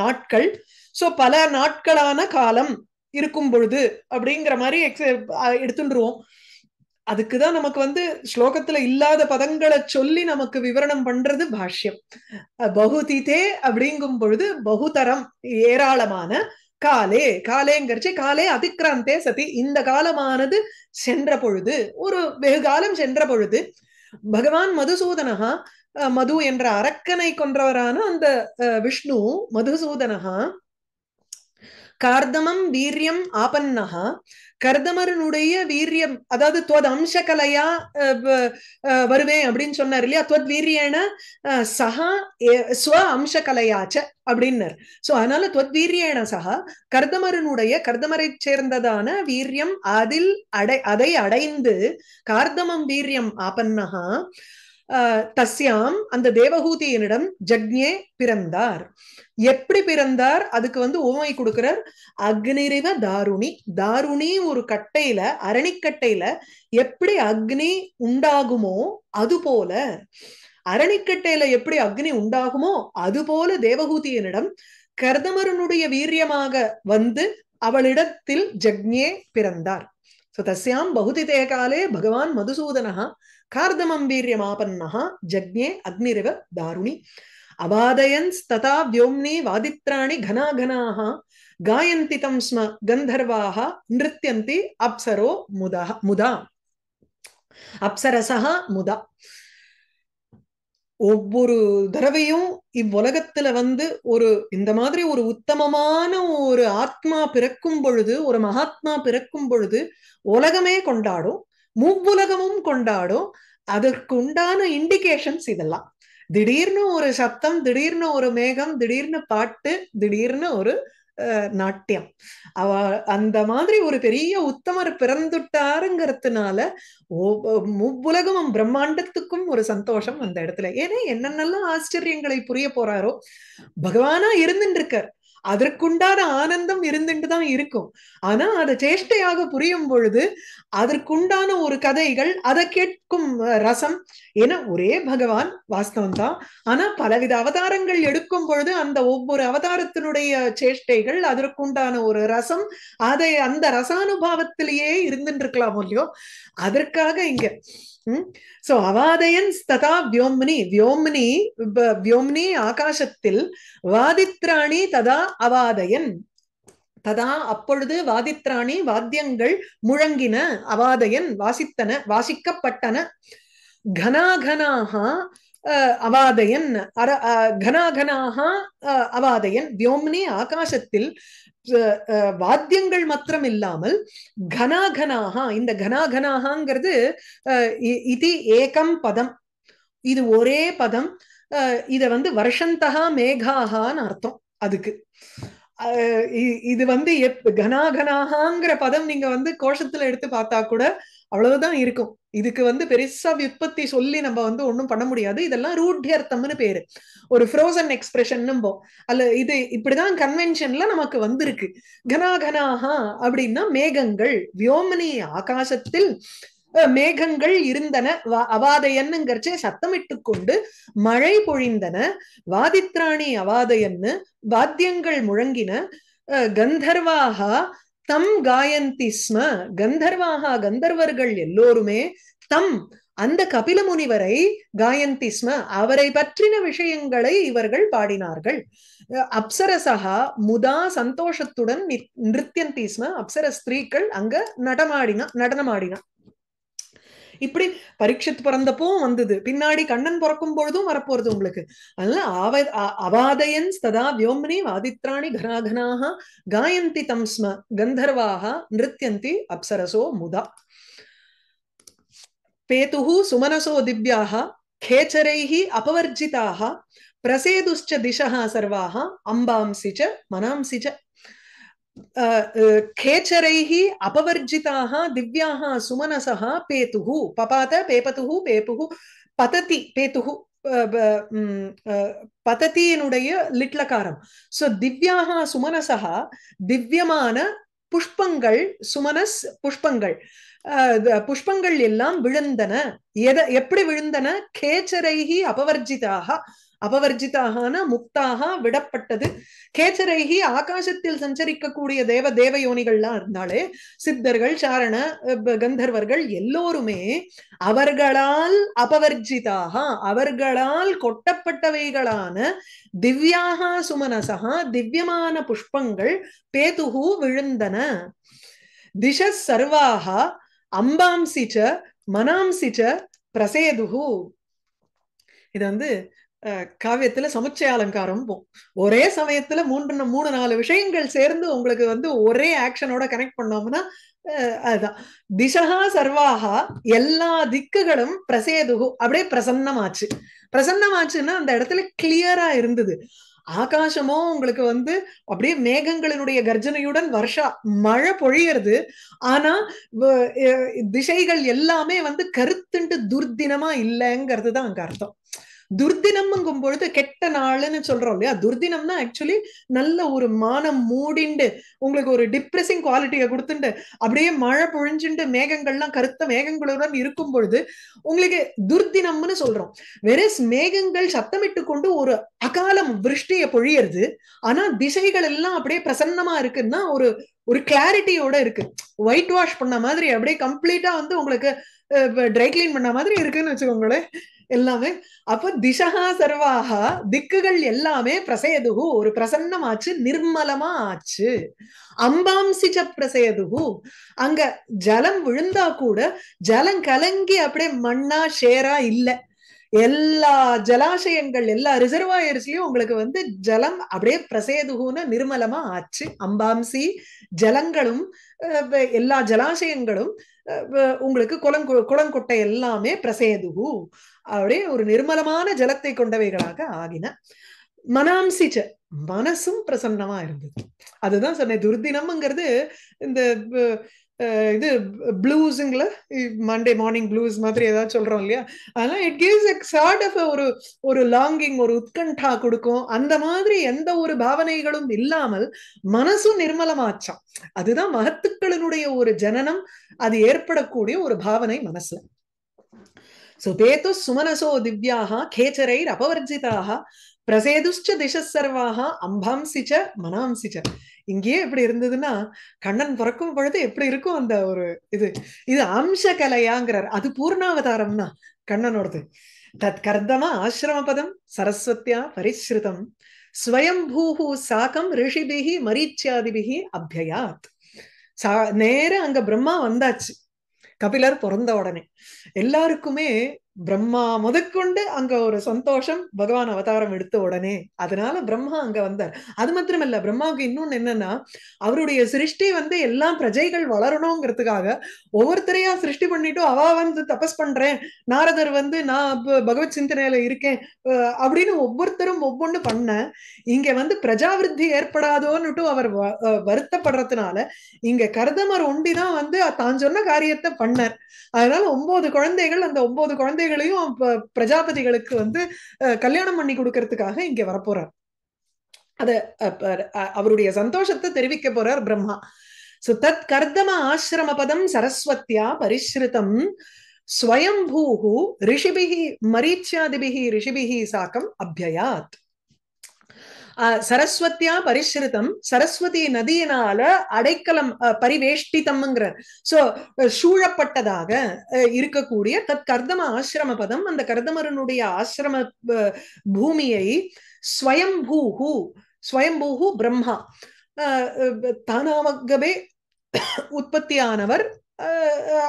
நாட்கள் சோ பல நாட்களான காலம் இருக்கும் பொழுது அப்படிங்கிற மாதிரி எடுத்துருவோம் அதுக்குதான் நமக்கு வந்து ஸ்லோகத்துல இல்லாத பதங்களை சொல்லி நமக்கு விவரணம் பண்றது பாஷ்யம் பகுதிதே அப்படிங்கும் பொழுது பகுதரம் ஏராளமான காலே காலேங்கிறச்சு காலே அதிக்ராந்தே சதி இந்த காலமானது சென்ற பொழுது ஒரு வெகு காலம் சென்ற பொழுது பகவான் மதுசூதனஹா மது என்ற அரக்கனை கொன்றவரான அந்த விஷ்ணு மதுசூதனஹா கார்தமம் வீரியம் ஆபன்னஹா கர்தமரனுடைய வீரியம் அதாவது துவத் அம்ச கலையா வருவேன் அப்படின்னு சொன்னார் இல்லையா துவத் வீரியன சஹா ஸ்வ அம்ச கலையாச்ச அப்படின்னார் சோ அதனால துவத் வீரியன சஹா கர்தமரனுடைய கர்தமரை சேர்ந்ததான வீரியம் அதில் அடை அதை அடைந்து கார்தமம் வீரியம் ஆபன்னஹா தஸ்யாம் அந்த தேவகூதியனிடம் ஜக்னே பிறந்தார் எப்படி பிறந்தார் அதுக்கு வந்து உவமை கொடுக்கிறார் அக்னிரிவ தாருணி தாருணி ஒரு கட்டையில அரணிக்கட்டையில எப்படி அக்னி உண்டாகுமோ அது போல அரணிக்கட்டையில எப்படி அக்னி உண்டாகுமோ அது போல தேவகூதியனிடம் கர்தமரனுடைய வீரியமாக வந்து அவளிடத்தில் ஜக்னே பிறந்தார் சோ தஸ்யாம் பகுதி தேகாலே பகவான் மதுசூதனஹா கார்தமம்பீரியமாபன்னா ஜக்ஞே அக்னிரிவ தாருணி அவாதயன்ஸ் ததா வியோம்னி வாதித்ராணி கனாகனாக காயந்தி தம் ஸ்ம கந்தர்வாக நிருத்தியந்தி அப்சரோ முதா முதா அப்சரசா முதா ஒவ்வொரு தடவையும் இவ்வுலகத்துல வந்து ஒரு இந்த மாதிரி ஒரு உத்தமமான ஒரு ஆத்மா பிறக்கும் பொழுது ஒரு மகாத்மா பிறக்கும் பொழுது உலகமே கொண்டாடும் மூவுலகமும் கொண்டாடும் அதற்கு உண்டான இண்டிகேஷன்ஸ் இதெல்லாம் திடீர்னு ஒரு சப்தம் திடீர்னு ஒரு மேகம் திடீர்னு பாட்டு திடீர்னு ஒரு நாட்டியம் அவ அந்த மாதிரி ஒரு பெரிய உத்தமர் பிறந்துட்டாருங்கிறதுனால முப்புலகமும் பிரம்மாண்டத்துக்கும் ஒரு சந்தோஷம் அந்த இடத்துல ஏன்னா என்னென்னலாம் ஆச்சரியங்களை புரிய போறாரோ பகவானா இருந்துட்டு இருக்கார் அதற்குண்டான ஆனந்தம் இருந்துட்டு தான் இருக்கும் ஆனா அதை சேஷ்டையாக புரியும் பொழுது அதற்குண்டான ஒரு கதைகள் அதை கேட்கும் ரசம் ஏன்னா ஒரே பகவான் வாஸ்தவம் தான் ஆனா பலவித அவதாரங்கள் எடுக்கும் பொழுது அந்த ஒவ்வொரு அவதாரத்தினுடைய சேஷ்டைகள் அதற்குண்டான ஒரு ரசம் அதை அந்த ரசானுபாவத்திலேயே இருந்துட்டு இருக்கலாமோ இல்லையோ அதற்காக இங்க சோ அவாதயன் ததா வியோம்னி வியோம்னி வியோம்னி ஆகாசத்தில் வாதித்ராணி ததா அவாதயன் ததா அப்பொழுது வாதித்ராணி வாத்தியங்கள் முழங்கின அவாதயன் வாசித்தன வாசிக்கப்பட்டன கனாகனாக அவாதயன் அர கனாகனாக அவாதயன் வியோம்னி ஆகாசத்தில் வாத்தியங்கள் மாத்திரம் இல்லாமல் கனாகனாகா இந்த கனாகனாகாங்கிறது இது ஏகம் பதம் இது ஒரே பதம் இத வந்து வருஷந்தகா மேகாகான்னு அர்த்தம் அதுக்கு இது வந்து எப் கனாகனாகாங்கிற பதம் நீங்க வந்து கோஷத்துல எடுத்து பார்த்தா கூட அவ்வளவுதான் இருக்கும் இதுக்கு வந்து பெருசா விற்பத்தி சொல்லி நம்ம வந்து ஒண்ணும் பண்ண முடியாது இதெல்லாம் ரூட்யர்த்தம்னு பேரு ஒரு ஃப்ரோசன் எக்ஸ்பிரஷன் அல்ல இது இப்படிதான் கன்வென்ஷன்ல நமக்கு வந்திருக்கு கனாகனாகா அப்படின்னா மேகங்கள் வியோமனி ஆகாசத்தில் மேகங்கள் இருந்தன அவாதையன்னுங்கிறச்சு சத்தமிட்டு கொண்டு மழை பொழிந்தன வாதித்ராணி அவாதையன்னு வாத்தியங்கள் முழங்கின கந்தர்வாகா தம் காயந்தி ஸ்ம கந்தர்வாகா கந்தர்வர்கள் எல்லோருமே தம் அந்த கபில முனிவரை காயந்தி ஸ்ம அவரை பற்றின விஷயங்களை இவர்கள் பாடினார்கள் அப்சரசா முதா சந்தோஷத்துடன் நிற் ஸ்ம அப்சர ஸ்திரீக்கள் அங்க நடமாடினா நடனமாடினா இப்படி பரீட்சத்து பிறந்தப்பவும் வந்தது பின்னாடி கண்ணன் பிறக்கும் பொழுதும் வரப்போறது உங்களுக்கு அதனால அவாதயன் ததா வியோம்னி வாதித்ராணி கனாகனாக காயந்தி தம்ஸ்ம கந்தர்வாக நிருத்தியந்தி அப்சரசோ முதா பேத்து சுமனசோ திவ்யாக கேச்சரை அபவர்ஜிதாக பிரசேதுஷ்ச திசா சர்வாக அம்பாம்சி ச மனாம்சி खेचरैः அபவர்ஜிதாக திவ்யாக सुमनसः पेतुः பபாத पेपतुः पेपुः पतति पेतुः பதத்தியினுடைய லிட்லகாரம் சோ திவ்யாக சுமனசா திவ்யமான புஷ்பங்கள் சுமனஸ் புஷ்பங்கள் புஷ்பங்கள் எல்லாம் விழுந்தன எத எப்படி விழுந்தன கேச்சரைகி அபவர்ஜிதாக அபவர்ஜிதாகனா முக்தாக விடப்பட்டது கேச்சரேகி ஆகாசத்தில் சஞ்சரிக்கக்கூடிய தேவ யோனிகள்லாம் இருந்தாலே சித்தர்கள் சாரண கந்தர்வர்கள் எல்லோருமே அவர்களால் அபவர்ஜிதாக அவர்களால் கொட்டப்பட்டவைகளான திவ்யாக சுமனசகா திவ்யமான புஷ்பங்கள் பேதுகு விழுந்தன திஷ சர்வாக அம்பாம்சிச்ச மனாம்சிச்ச பிரசேதுகு இது வந்து காவியத்துல சமுச்சய அலங்காரம் ஒரே சமயத்துல மூன்று மூணு நாலு விஷயங்கள் சேர்ந்து உங்களுக்கு வந்து ஒரே ஆக்ஷனோட கனெக்ட் பண்ணோம்னா அதுதான் திசகா சர்வாகா எல்லா திக்குகளும் பிரசேதுகு அப்படியே பிரசன்னமாச்சு பிரசன்னமாச்சுன்னா அந்த இடத்துல கிளியரா இருந்தது ஆகாசமோ உங்களுக்கு வந்து அப்படியே மேகங்களினுடைய கர்ஜனையுடன் வருஷா மழை பொழியறது ஆனா திசைகள் எல்லாமே வந்து கருத்துண்டு துர்தினமா இல்லைங்கிறது தான் அங்க அர்த்தம் துர்தினம்ங்கும் பொழுது கெட்ட நாள்னு சொல்றோம் இல்லையா துர்தினம்னா ஆக்சுவலி நல்ல ஒரு மானம் மூடிண்டு உங்களுக்கு ஒரு டிப்ரெசிங் குவாலிட்டியை கொடுத்துட்டு அப்படியே மழை பொழிஞ்சுண்டு மேகங்கள்லாம் கருத்த மேகங்களுடன் இருக்கும் பொழுது உங்களுக்கு துர்தினம்னு சொல்றோம் வெரஸ் மேகங்கள் சத்தமிட்டு கொண்டு ஒரு அகாலம் விருஷ்டியை பொழியறது ஆனா திசைகள் எல்லாம் அப்படியே பிரசன்னமா இருக்குன்னா ஒரு ஒரு கிளாரிட்டியோட இருக்கு ஒயிட் வாஷ் பண்ண மாதிரி அப்படியே கம்ப்ளீட்டா வந்து உங்களுக்கு ட்ரை கிளீன் பண்ண மாதிரி இருக்குன்னு வச்சுக்கோங்களேன் எல்லாமே அப்போ திசகா சர்வாக திக்குகள் எல்லாமே பிரசயதுகு ஒரு பிரசன்னம் ஆச்சு நிர்மலமா ஆச்சு அம்பாம்சிச்ச பிரசயதுகு அங்க ஜலம் விழுந்தா கூட ஜலம் கலங்கி அப்படியே மண்ணா ஷேரா இல்லை எல்லா ஜலாசயங்கள் எல்லா ரிசர்வாயர்ஸ்லயும் உங்களுக்கு வந்து ஜலம் அப்படியே பிரசேதுகுன்னு நிர்மலமா ஆச்சு அம்பாம்சி ஜலங்களும் எல்லா ஜலாசயங்களும் உங்களுக்கு குளம் குளங்கொட்டை எல்லாமே பிரசேதுகு அப்படியே ஒரு நிர்மலமான ஜலத்தை கொண்டவைகளாக ஆகின மனாம்சிச்ச மனசும் பிரசன்னமா இருந்தது அதுதான் சொன்னேன் துர்தினம்ங்கிறது இந்த இது ப்ளூஸுங்கள மண்டே மார்னிங் ப்ளூஸ் மாதிரி ஏதாவது சொல்றோம் இல்லையா அதெல்லாம் it gives a sort of ஒரு ஒரு லாங்கிங் ஒரு உத்கண்டா கொடுக்கும் அந்த மாதிரி எந்த ஒரு பாவனைகளும் இல்லாமல் மனசும் நிர்மலமாச்சான் அதுதான் மகத்துக்களினுடைய ஒரு ஜனனம் அது ஏற்படக்கூடிய ஒரு பாவனை மனசுல சுபேது சுமனசோ திவ்யாக கேச்சரைர் அபவர்ஜிதாக பிரசேதுஷ்ச திசர்வாக அம்பாம்சி ச மனாம்சி ச இங்கேயே எப்படி இருந்ததுன்னா கண்ணன் பிறக்கும் பொழுது எப்படி இருக்கும் அந்த ஒரு இது இது அம்ச கலையாங்கிறார் அது பூர்ணாவதாரம்னா கண்ணனோடது தத் கர்தமா ஆசிரம பதம் சரஸ்வத்தியா பரிஸ்ருதம் ஸ்வயம்பூஹு சாக்கம் ரிஷிபிகி மரீச்சியாதிபிகி அபயாத் சா நேர அங்க பிரம்மா வந்தாச்சு கபிலர் பிறந்த உடனே எல்லாருக்குமே பிரம்மா முதற்கொண்டு அங்க ஒரு சந்தோஷம் பகவான் அவதாரம் எடுத்த உடனே அதனால பிரம்மா அங்க வந்தார் அது மாத்திரமல்ல பிரம்மாவுக்கு இன்னொன்னு என்னன்னா அவருடைய சிருஷ்டி வந்து எல்லாம் பிரஜைகள் வளரணுங்கிறதுக்காக ஒவ்வொருத்தரையா சிருஷ்டி பண்ணிட்டு அவா வந்து தபஸ் பண்றேன் நாரதர் வந்து நான் பகவத் சிந்தனையில இருக்கேன் அப்படின்னு ஒவ்வொருத்தரும் ஒவ்வொன்னு பண்ண இங்க வந்து பிரஜாவிருத்தி ஏற்படாதோன்னுட்டு அவர் வருத்தப்படுறதுனால இங்க கருதமர் ஒண்டிதான் வந்து தான் சொன்ன காரியத்தை பண்ணார் அதனால ஒன்பது குழந்தைகள் அந்த ஒன்பது குழந்தை குழந்தைகளையும் பிரஜாபதிகளுக்கு வந்து கல்யாணம் பண்ணி கொடுக்கறதுக்காக இங்க வரப்போறார் அத அவருடைய சந்தோஷத்தை தெரிவிக்க போறார் பிரம்மா சோ தத் கர்தம ஆசிரம பதம் சரஸ்வத்தியா பரிஸ்ருதம் ஸ்வயம்பூஹு ரிஷிபிகி மரீச்சியாதிபிகி ரிஷிபிகி சாக்கம் அபியயாத் சரஸ்வத்தியா பரிசிருத்தம் சரஸ்வதி நதியினால அடைக்கலம் பரிவேஷ்டிதம்ங்கிற சோ சூழப்பட்டதாக இருக்கக்கூடிய தத் கர்தம ஆசிரம பதம் அந்த கர்தமரனுடைய ஆசிரம பூமியை ஸ்வயம்பூஹு ஸ்வயம்பூஹு பிரம்மா தானாகவே உற்பத்தியானவர்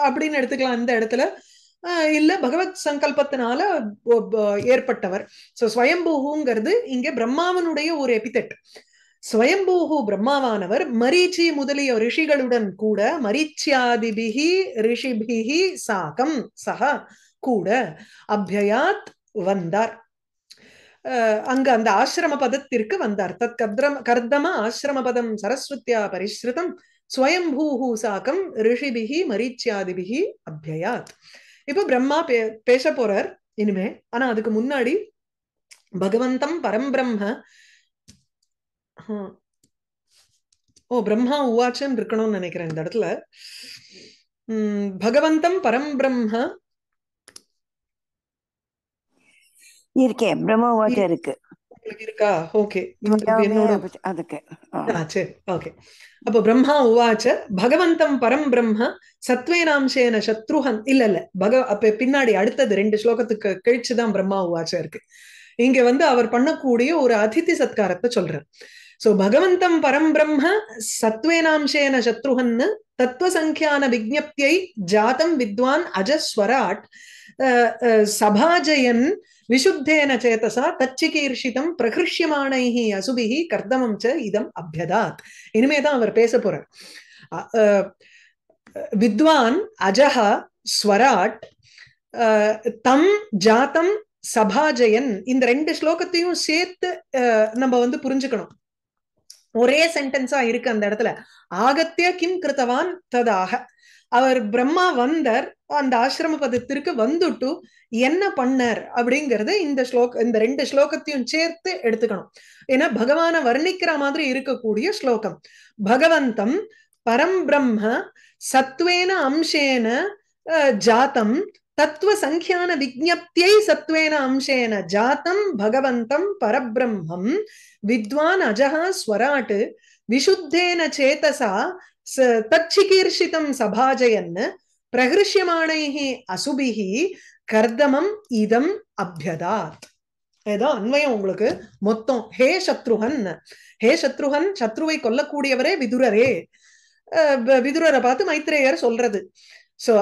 அப்படின்னு எடுத்துக்கலாம் அந்த இடத்துல இல்ல பகவத் சங்கல்பத்தினால ஏற்பட்டவர் சோ ஸ்வயம்பூகுங்கிறது இங்க பிரம்மாவனுடைய ஒரு எபிதெட் ஸ்வயம்பூகு பிரம்மாவானவர் மரீச்சி முதலிய ரிஷிகளுடன் கூட மரீச்சியாதிபிகி ரிஷிபிகி சாகம் சக கூட அபயாத் வந்தார் அங்க அந்த ஆசிரம பதத்திற்கு வந்தார் தத் கர்தம் கர்தம ஆசிரம பதம் சரஸ்வத்தியா பரிஸ்ருதம் ஸ்வயம்பூகு சாகம் ரிஷிபிகி மரீச்சியாதிபிகி அபியாத் இப்ப பிரம்மா பே பேச போறார் இனிமே ஆனா அதுக்கு முன்னாடி பகவந்தம் பரம்பிரம்ம ஓ பிரம்மா உவாச்சன் இருக்கணும்னு நினைக்கிறேன் இந்த இடத்துல உம் பகவந்தம் பரம்பிரம்ம இருக்கே பிரம்மா உவாச்சம் இருக்கு இருக்கா ஓகே அதுக்கு ஓகே அப்போ பிரம்மா உவாச்ச பகவந்தம் பரம் பிரம்ம சத்வேனாம்சேன சத்ருஹன் இல்ல இல்ல பக அப்ப பின்னாடி அடுத்தது ரெண்டு ஸ்லோகத்துக்கு கழிச்சுதான் பிரம்மா உவாச்ச இருக்கு இங்க வந்து அவர் பண்ணக்கூடிய ஒரு அதிதி சத்காரத்தை சொல்ற சோ பகவந்தம் பரம் பிரம்ம சத்வேனாம்சேன சத்ருஹன் தத்துவ சங்கியான விஜப்தியை ஜாதம் வித்வான் அஜஸ்வராட் சபாஜயன் விஷுத்தேன சேதசா தச்சிகீர்ஷிதம் பிரகிருஷ்யமானைஹி அசுபிஹி கர்தமம் ச இதம் அபியதாத் இனிமேதான் அவர் பேச போற வித்வான் அஜஹ ஸ்வராட் தம் ஜாத்தம் சபாஜயன் இந்த ரெண்டு ஸ்லோகத்தையும் சேர்த்து நம்ம வந்து புரிஞ்சுக்கணும் ஒரே சென்டென்ஸா இருக்கு அந்த இடத்துல ஆகத்திய கிம் கிருத்தவான் ததாக அவர் பிரம்மா வந்தர் அந்த ஆசிரம பதத்திற்கு வந்துட்டு என்ன பண்ணார் அப்படிங்கறது இந்த ஸ்லோக இந்த ரெண்டு ஸ்லோகத்தையும் சேர்த்து எடுத்துக்கணும் ஏன்னா பகவான வர்ணிக்கிற மாதிரி இருக்கக்கூடிய ஸ்லோகம் பகவந்தம் பரம் பிரம்ம சத்வேன அம்சேன ஜாத்தம் தத்துவ சங்கியான விஜப்தியை சத்வேன அம்சேன ஜாத்தம் பகவந்தம் பரபிரம்மம் வித்வான் அஜகா ஸ்வராட்டு விசுத்தேன சேதசா தச்சிகீர்ஷிதம் சபாஜயன் பிரகிருஷ்யமானைஹி அசுபிஹி கர்தமம் இதம் அபியதாத் ஏதோ அன்வயம் உங்களுக்கு மொத்தம் ஹே சத்ருஹன் ஹே சத்ருகன் சத்ருவை கொல்லக்கூடியவரே விதுரரே விதுரரை பார்த்து மைத்ரேயர் சொல்றது சோ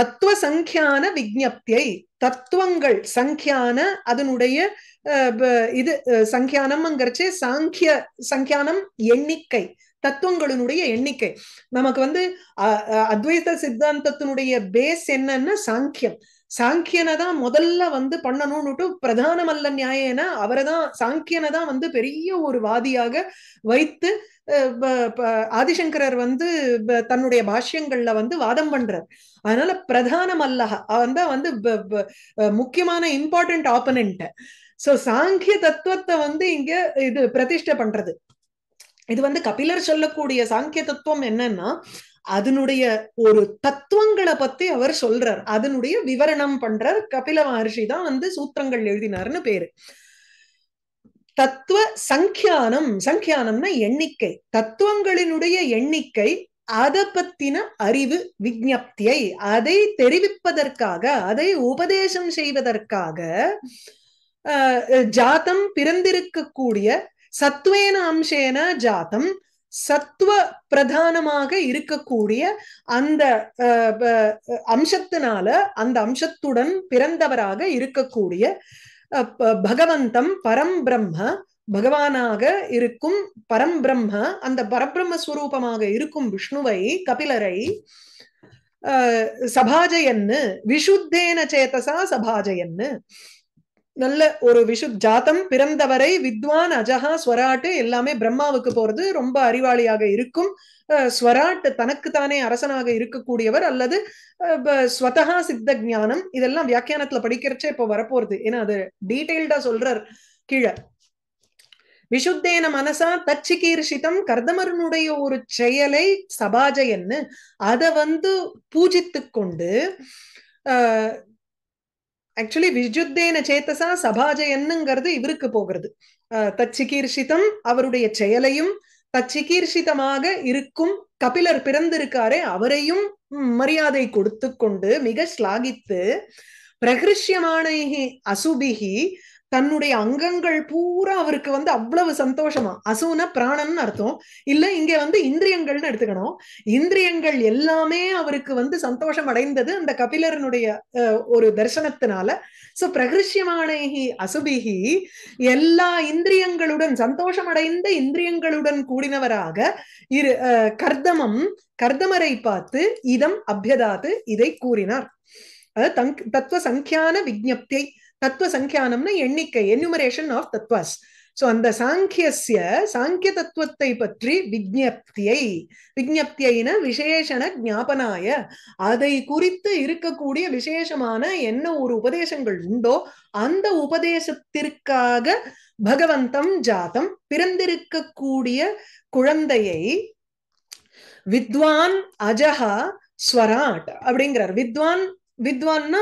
தத்துவ சங்கியான விஜப்தியை தத்துவங்கள் சங்கியான அதனுடைய இது சங்கியானம்ங்கிறச்சே சாங்கிய சங்கியானம் எண்ணிக்கை தத்துவங்களினுடைய எண்ணிக்கை நமக்கு வந்து அத்வைத சித்தாந்தத்தினுடைய பேஸ் என்னன்னா சாங்கியம் சாங்கியனை தான் முதல்ல வந்து பண்ணணும்னுட்டு அல்ல நியாயன அவரை தான் சாங்கியனை தான் வந்து பெரிய ஒரு வாதியாக வைத்து ஆதிசங்கரர் வந்து தன்னுடைய பாஷ்யங்கள்ல வந்து வாதம் பண்றார் அதனால பிரதானம் அல்ல வந்து வந்து முக்கியமான இம்பார்ட்டன்ட் ஆப்பனண்ட் ஸோ சாங்கிய தத்துவத்தை வந்து இங்க இது பிரதிஷ்டை பண்றது இது வந்து கபிலர் சொல்லக்கூடிய சாங்கிய தத்துவம் என்னன்னா அதனுடைய ஒரு தத்துவங்களை பத்தி அவர் சொல்றார் அதனுடைய விவரணம் பண்றார் கபில மகர்ஷி தான் வந்து சூத்திரங்கள் எழுதினார்னு பேரு தத்துவ சங்கியானம் சங்கியானம்னா எண்ணிக்கை தத்துவங்களினுடைய எண்ணிக்கை அதை பத்தின அறிவு விஜப்தியை அதை தெரிவிப்பதற்காக அதை உபதேசம் செய்வதற்காக ஜாதம் பிறந்திருக்கக்கூடிய சத்துவேன அம்சேன ஜாத்தம் சத்துவ பிரதானமாக இருக்கக்கூடிய அந்த அம்சத்தினால அந்த அம்சத்துடன் பிறந்தவராக இருக்கக்கூடிய பகவந்தம் பரம் பிரம்ம பகவானாக இருக்கும் பரம் பிரம்ம அந்த பரபிரம்ம ஸ்வரூபமாக இருக்கும் விஷ்ணுவை கபிலரை சபாஜயன்னு விஷுத்தேன சேத்தசா சபாஜயன்னு நல்ல ஒரு விஷு ஜாத்தம் பிறந்தவரை வித்வான் அஜகா ஸ்வராட்டு எல்லாமே பிரம்மாவுக்கு போறது ரொம்ப அறிவாளியாக இருக்கும் ஸ்வராட்டு தனக்கு தானே அரசனாக இருக்கக்கூடியவர் அல்லது ஸ்வதகா சித்த ஜானம் இதெல்லாம் வியாக்கியானத்துல படிக்கிறச்சே இப்போ வரப்போறது ஏன்னா அது டீடைல்டா சொல்றார் கீழே விஷுத்தேன மனசா தச்சிகீர்ஷிதம் கர்தமரனுடைய ஒரு செயலை சபாஜயன்னு அதை வந்து பூஜித்து கொண்டு ஆக்சுவலி விஜுத்தேன சேத்தசா சபாஜயன்னுங்கிறது இவருக்கு போகிறது தச்சிகீர்ஷிதம் அவருடைய செயலையும் தச்சிகீர்ஷிதமாக இருக்கும் கபிலர் பிறந்திருக்காரே அவரையும் மரியாதை கொடுத்து கொண்டு மிக ஸ்லாகித்து பிரகிருஷ்யமான அசுபிகி தன்னுடைய அங்கங்கள் பூரா அவருக்கு வந்து அவ்வளவு சந்தோஷமா அசுன பிராணன் அர்த்தம் இல்ல இங்க வந்து இந்திரியங்கள்னு எடுத்துக்கணும் இந்திரியங்கள் எல்லாமே அவருக்கு வந்து சந்தோஷம் அடைந்தது அந்த கபிலரனுடைய ஒரு தரிசனத்தினால சோ பிரகிருஷ்யமானேகி அசுபிகி எல்லா இந்திரியங்களுடன் சந்தோஷம் அடைந்த இந்திரியங்களுடன் கூடினவராக இரு கர்தமம் கர்தமரை பார்த்து இதம் அபியதாத்து இதை கூறினார் தத்துவ சங்கியான விஜப்தியை தத்துவ சங்கியானம்னா எண்ணிக்கை என்யூமரேஷன் ஆஃப் தத்வாஸ் சோ அந்த சாங்கியசிய சாங்கிய தத்துவத்தை பற்றி விஜ்ஞப்தியை விஜ்ஞப்தியின விசேஷண ஜாபனாய அதை குறித்து இருக்கக்கூடிய விசேஷமான என்ன ஒரு உபதேசங்கள் உண்டோ அந்த உபதேசத்திற்காக பகவந்தம் ஜாதம் பிறந்திருக்கக்கூடிய குழந்தையை வித்வான் அஜஹா ஸ்வராட் அப்படிங்கிறார் வித்வான் வித்வான்னா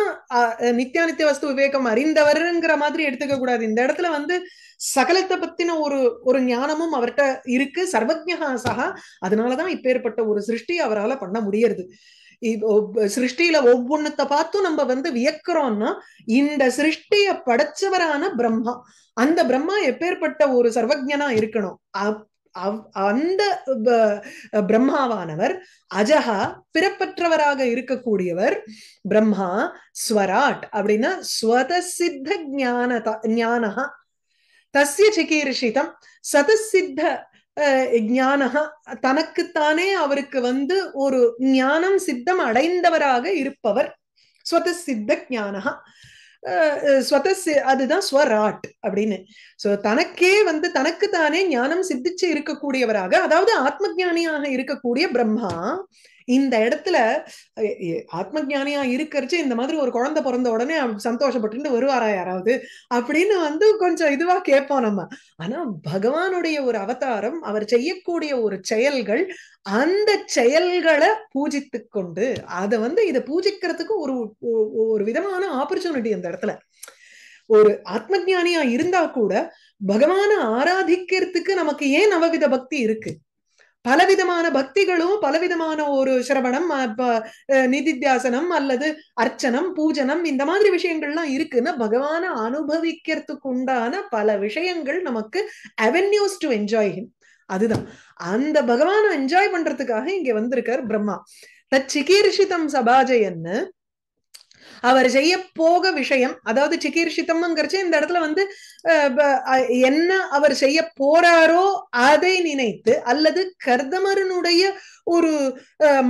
நித்தியானித்திய வஸ்து விவேகம் அறிந்தவர்ங்கிற மாதிரி எடுத்துக்க கூடாது இந்த இடத்துல வந்து சகலத்தை பத்தின ஒரு ஒரு ஞானமும் அவர்கிட்ட இருக்கு சர்வஜகா சகா அதனாலதான் இப்பேற்பட்ட ஒரு சிருஷ்டி அவரால் பண்ண முடியறது சிருஷ்டியில ஒவ்வொன்னத்தை பார்த்தும் நம்ம வந்து வியக்கிறோம்னா இந்த சிருஷ்டிய படைச்சவரான பிரம்மா அந்த பிரம்மா எப்பேற்பட்ட ஒரு சர்வஜனா இருக்கணும் அந்த பிரம்மாவானவர் அஜகா பிறப்பற்றவராக இருக்கக்கூடியவர் பிரம்மா ஸ்வராட் அப்படின்னா சித்த ஞான ஞானஹா தஸ்ய சிகீர்ஷிதம் சதசித்த ஞானஹா தனக்குத்தானே அவருக்கு வந்து ஒரு ஞானம் சித்தம் அடைந்தவராக இருப்பவர் ஸ்வத சித்த ஞானஹா ஸ்வதஸ் அதுதான் ஸ்வராட் அப்படின்னு சோ தனக்கே வந்து தனக்கு தானே ஞானம் சித்திச்சு இருக்கக்கூடியவராக அதாவது ஆத்ம ஜானியாக இருக்கக்கூடிய பிரம்மா இந்த இடத்துல ஆத்ம ஜானியா இருக்கிறச்சு இந்த மாதிரி ஒரு குழந்தை பிறந்த உடனே சந்தோஷப்பட்டு வருவாரா யாராவது அப்படின்னு வந்து கொஞ்சம் இதுவா கேட்போம் நம்ம ஆனா பகவானுடைய ஒரு அவதாரம் அவர் செய்யக்கூடிய ஒரு செயல்கள் அந்த செயல்களை பூஜித்து கொண்டு அதை வந்து இதை பூஜிக்கிறதுக்கு ஒரு ஒரு விதமான ஆப்பர்ச்சுனிட்டி அந்த இடத்துல ஒரு ஆத்ம ஜானியா இருந்தா கூட பகவான ஆராதிக்கிறதுக்கு நமக்கு ஏன் நவவித பக்தி இருக்கு பலவிதமான பக்திகளும் பலவிதமான ஒரு சிரவணம் நிதித்தியாசனம் அல்லது அர்ச்சனம் பூஜனம் இந்த மாதிரி விஷயங்கள்லாம் இருக்குன்னா பகவான அனுபவிக்கிறதுக்கு உண்டான பல விஷயங்கள் நமக்கு அவென்யூஸ் டு என்ஜாய் ஹிம் அதுதான் அந்த பகவான என்ஜாய் பண்றதுக்காக இங்க வந்திருக்கார் பிரம்மா தச்சிகீர்ஷிதம் சபாஜயன்னு அவர் செய்ய போக விஷயம் அதாவது சிகீர்ஷிதம்ங்கிறச்சு இந்த இடத்துல வந்து என்ன அவர் செய்ய போறாரோ அதை நினைத்து அல்லது கர்தமரனுடைய ஒரு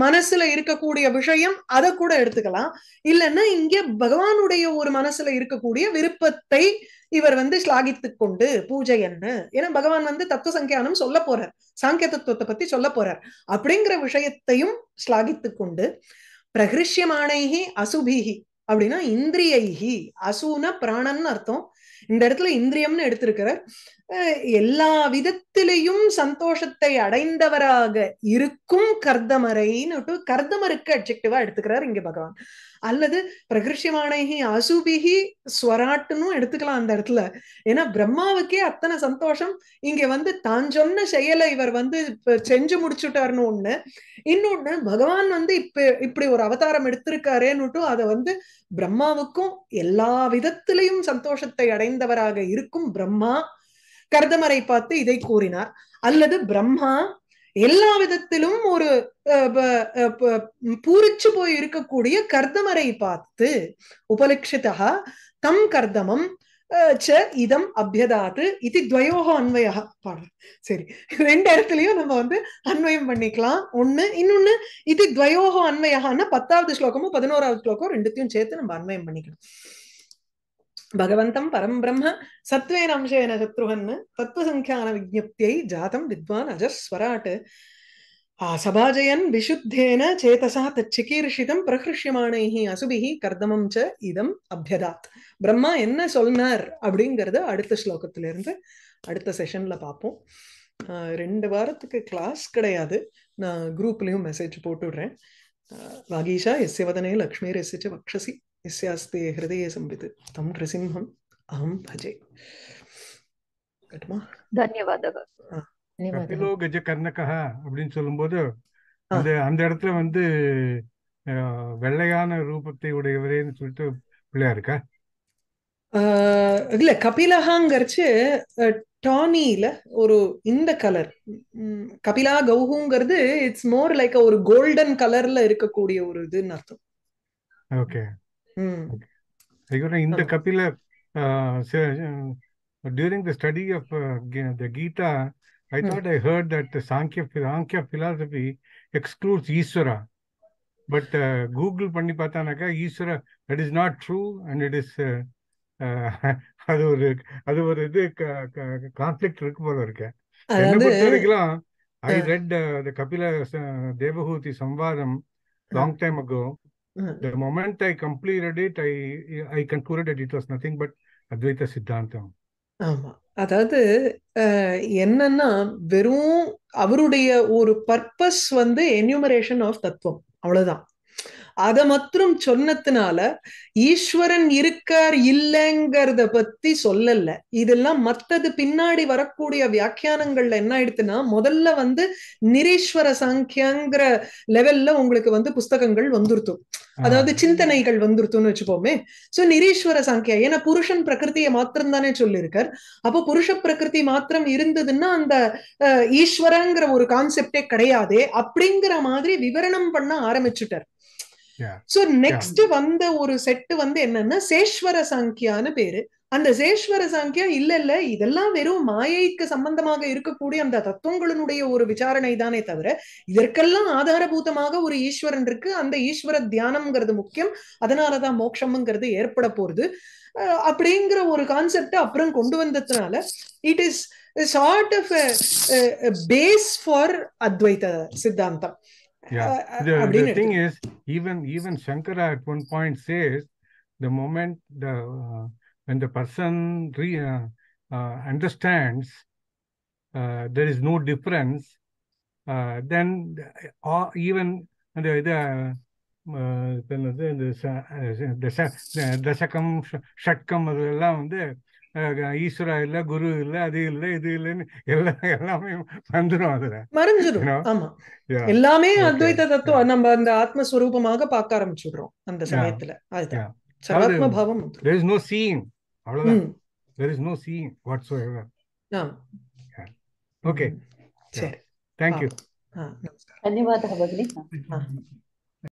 மனசுல இருக்கக்கூடிய விஷயம் அதை கூட எடுத்துக்கலாம் இல்லைன்னா இங்க பகவானுடைய ஒரு மனசுல இருக்கக்கூடிய விருப்பத்தை இவர் வந்து ஸ்லாகித்து கொண்டு பூஜை என்ன ஏன்னா பகவான் வந்து தத்துவ சங்கியானம் சொல்ல போறார் சாங்கிய தத்துவத்தை பத்தி சொல்ல போறார் அப்படிங்கிற விஷயத்தையும் ஸ்லாகித்து கொண்டு பிரகிருஷ்யமானைஹி அசுபிஹி அப்படின்னா இந்திரியைஹி அசுன பிராணம்னு அர்த்தம் இந்த இடத்துல இந்திரியம்னு எடுத்திருக்கிறார் எல்லா விதத்திலையும் சந்தோஷத்தை அடைந்தவராக இருக்கும் கர்தமரைன்னு கர்தமருக்கு அப்ஜெக்டிவா எடுத்துக்கிறார் இங்க பகவான் அல்லது பிரகிருஷ்யமானி அசுபிகி ஸ்வராட்டுன்னு எடுத்துக்கலாம் அந்த இடத்துல ஏன்னா பிரம்மாவுக்கே அத்தனை சந்தோஷம் இங்க வந்து தான் சொன்ன செயலை இவர் வந்து செஞ்சு முடிச்சுட்டாருன்னு ஒண்ணு இன்னொன்னு பகவான் வந்து இப்ப இப்படி ஒரு அவதாரம் எடுத்திருக்காருன்னுட்டும் அதை வந்து பிரம்மாவுக்கும் எல்லா விதத்திலையும் சந்தோஷத்தை அடைந்தவராக இருக்கும் பிரம்மா கர்தமரை பார்த்து இதை கூறினார் அல்லது பிரம்மா எல்லா விதத்திலும் ஒரு பூரிச்சு போய் இருக்கக்கூடிய கர்தமரை பார்த்து உபலட்சிதா தம் கர்தமம் ச இதம் அபியதாது இது துவயோக அன்வயா பாடல் சரி ரெண்டு இடத்துலயும் நம்ம வந்து அன்வயம் பண்ணிக்கலாம் ஒண்ணு இன்னொன்னு இது துவயோக அன்வயான்னா பத்தாவது ஸ்லோகமும் பதினோராவது ஸ்லோகம் ரெண்டுத்தையும் சேர்த்து நம்ம அன்வயம் பண்ணிக்கலாம் பகவந்தம் பரம் பிரம்ம சத்வேன அம்சேன சத்ருகன் தத்துவசங்கியான விஜப்தியை ஜாதம் வித்வான் அஜஸ்வராட் சபாஜயன் விஷுத்தேன சேதசா தச்சிகீர்ஷிதம் பிரகிருஷ்யமானைஹி அசுபிஹி கர்தமம் ச இதம் அபியதாத் பிரம்மா என்ன சொன்னார் அப்படிங்கறது அடுத்த ஸ்லோகத்திலிருந்து அடுத்த செஷன்ல பார்ப்போம் ரெண்டு வாரத்துக்கு கிளாஸ் கிடையாது நான் குரூப்லயும் மெசேஜ் போட்டுடுறேன் வாகீஷா எஸ் வதனே லக்ஷ்மி எஸ் வக்ஷசி எஸ்யாஸ்தி ஹிருதய சம்பித் தம் நிருசிம்ஹம் அகம் பஜே தன்யவாதக கஜ கர்ணகா அப்படின்னு சொல்லும்போது அது அந்த இடத்துல வந்து வெள்ளையான ரூபத்தை உடையவரேன்னு சொல்லிட்டு பிள்ளையா இருக்கா இல்ல கபிலகாங்கிறச்சு டானியில ஒரு இந்த கலர் கபிலா கௌஹுங்கிறது இட்ஸ் மோர் லைக் ஒரு கோல்டன் கலர்ல இருக்கக்கூடிய ஒரு இதுன்னு அர்த்தம் okay Regular in the Kapila, uh, during the study of uh, the Gita, I thought I heard that the Sankhya, Sankhya philosophy excludes Isvara. But uh, Google பண்ணி பார்த்தானாக்கா ஈஸ்வர that is not true and it is அது ஒரு அது ஒரு இது conflict இருக்கு போல இருக்கேன் I read the Kapila Devahuti சம்வாதம் long time ago The moment I completed it, I I concluded that it was nothing but Advaita Siddhantam. ஆமா அதாவது என்னன்னா வெறும் அவருடைய ஒரு பர்பஸ் வந்து என்யூமரேஷன் ஆஃப் தத்துவம் அவ்வளவுதான் அதை மற்றும் சொன்னதுனால ஈஸ்வரன் இருக்கார் இல்லைங்கிறத பத்தி சொல்லல இதெல்லாம் மத்தது பின்னாடி வரக்கூடிய வியாக்கியானங்கள்ல என்ன ஆயிடுத்துன்னா முதல்ல வந்து நிரீஸ்வர சாங்கியங்கிற லெவல்ல உங்களுக்கு வந்து புஸ்தகங்கள் வந்துருத்தும் அதாவது சிந்தனைகள் வந்துருத்தும்னு வச்சுப்போமே சோ நிரீஸ்வர சாங்கியா ஏன்னா புருஷன் பிரகிருத்தியை மாத்திரம் தானே சொல்லியிருக்கார் அப்போ புருஷ பிரகிருதி மாத்திரம் இருந்ததுன்னா அந்த ஈஸ்வரங்கிற ஒரு கான்செப்டே கிடையாதே அப்படிங்கிற மாதிரி விவரணம் பண்ண ஆரம்பிச்சுட்டார் சோ நெக்ஸ்ட் வந்த ஒரு செட் வந்து என்னன்னா சேஷ்வர சாங்கியான்னு பேரு அந்த சேஷ்வர சாங்கியா இல்ல இல்ல இதெல்லாம் வெறும் மாயைக்கு சம்பந்தமாக இருக்கக்கூடிய அந்த தத்துவங்களினுடைய ஒரு விசாரணை தானே தவிர இதற்கெல்லாம் ஆதாரபூதமாக ஒரு ஈஸ்வரன் இருக்கு அந்த ஈஸ்வர தியானம்ங்கிறது முக்கியம் அதனாலதான் மோட்சம்ங்கிறது ஏற்பட போறது அப்படிங்கிற ஒரு கான்செப்ட் அப்புறம் கொண்டு வந்ததுனால it is sort of base for Advaita சித்தாந்தம் yeah the, the thing is even even shankara at one point says the moment the uh, when the person re, uh, uh, understands there is no difference then even the the the the the the the ஈஸ்வரா இல்ல குரு இல்ல அது இல்ல இது இல்லைன்னு எல்லாம் எல்லாமே வந்துடும் அதுல மறைஞ்சிடும் ஆமா எல்லாமே அத்வைத தத்துவம் நம்ம அந்த ஆத்மஸ்வரூபமாக பார்க்க ஆரம்பிச்சுடுறோம் அந்த சமயத்துல அதுதான் பாவம் there is no seeing அவ்வளவுதான் there is no seeing whatsoever ஆமா ஓகே சரி தேங்க் யூ धन्यवादः भगिनि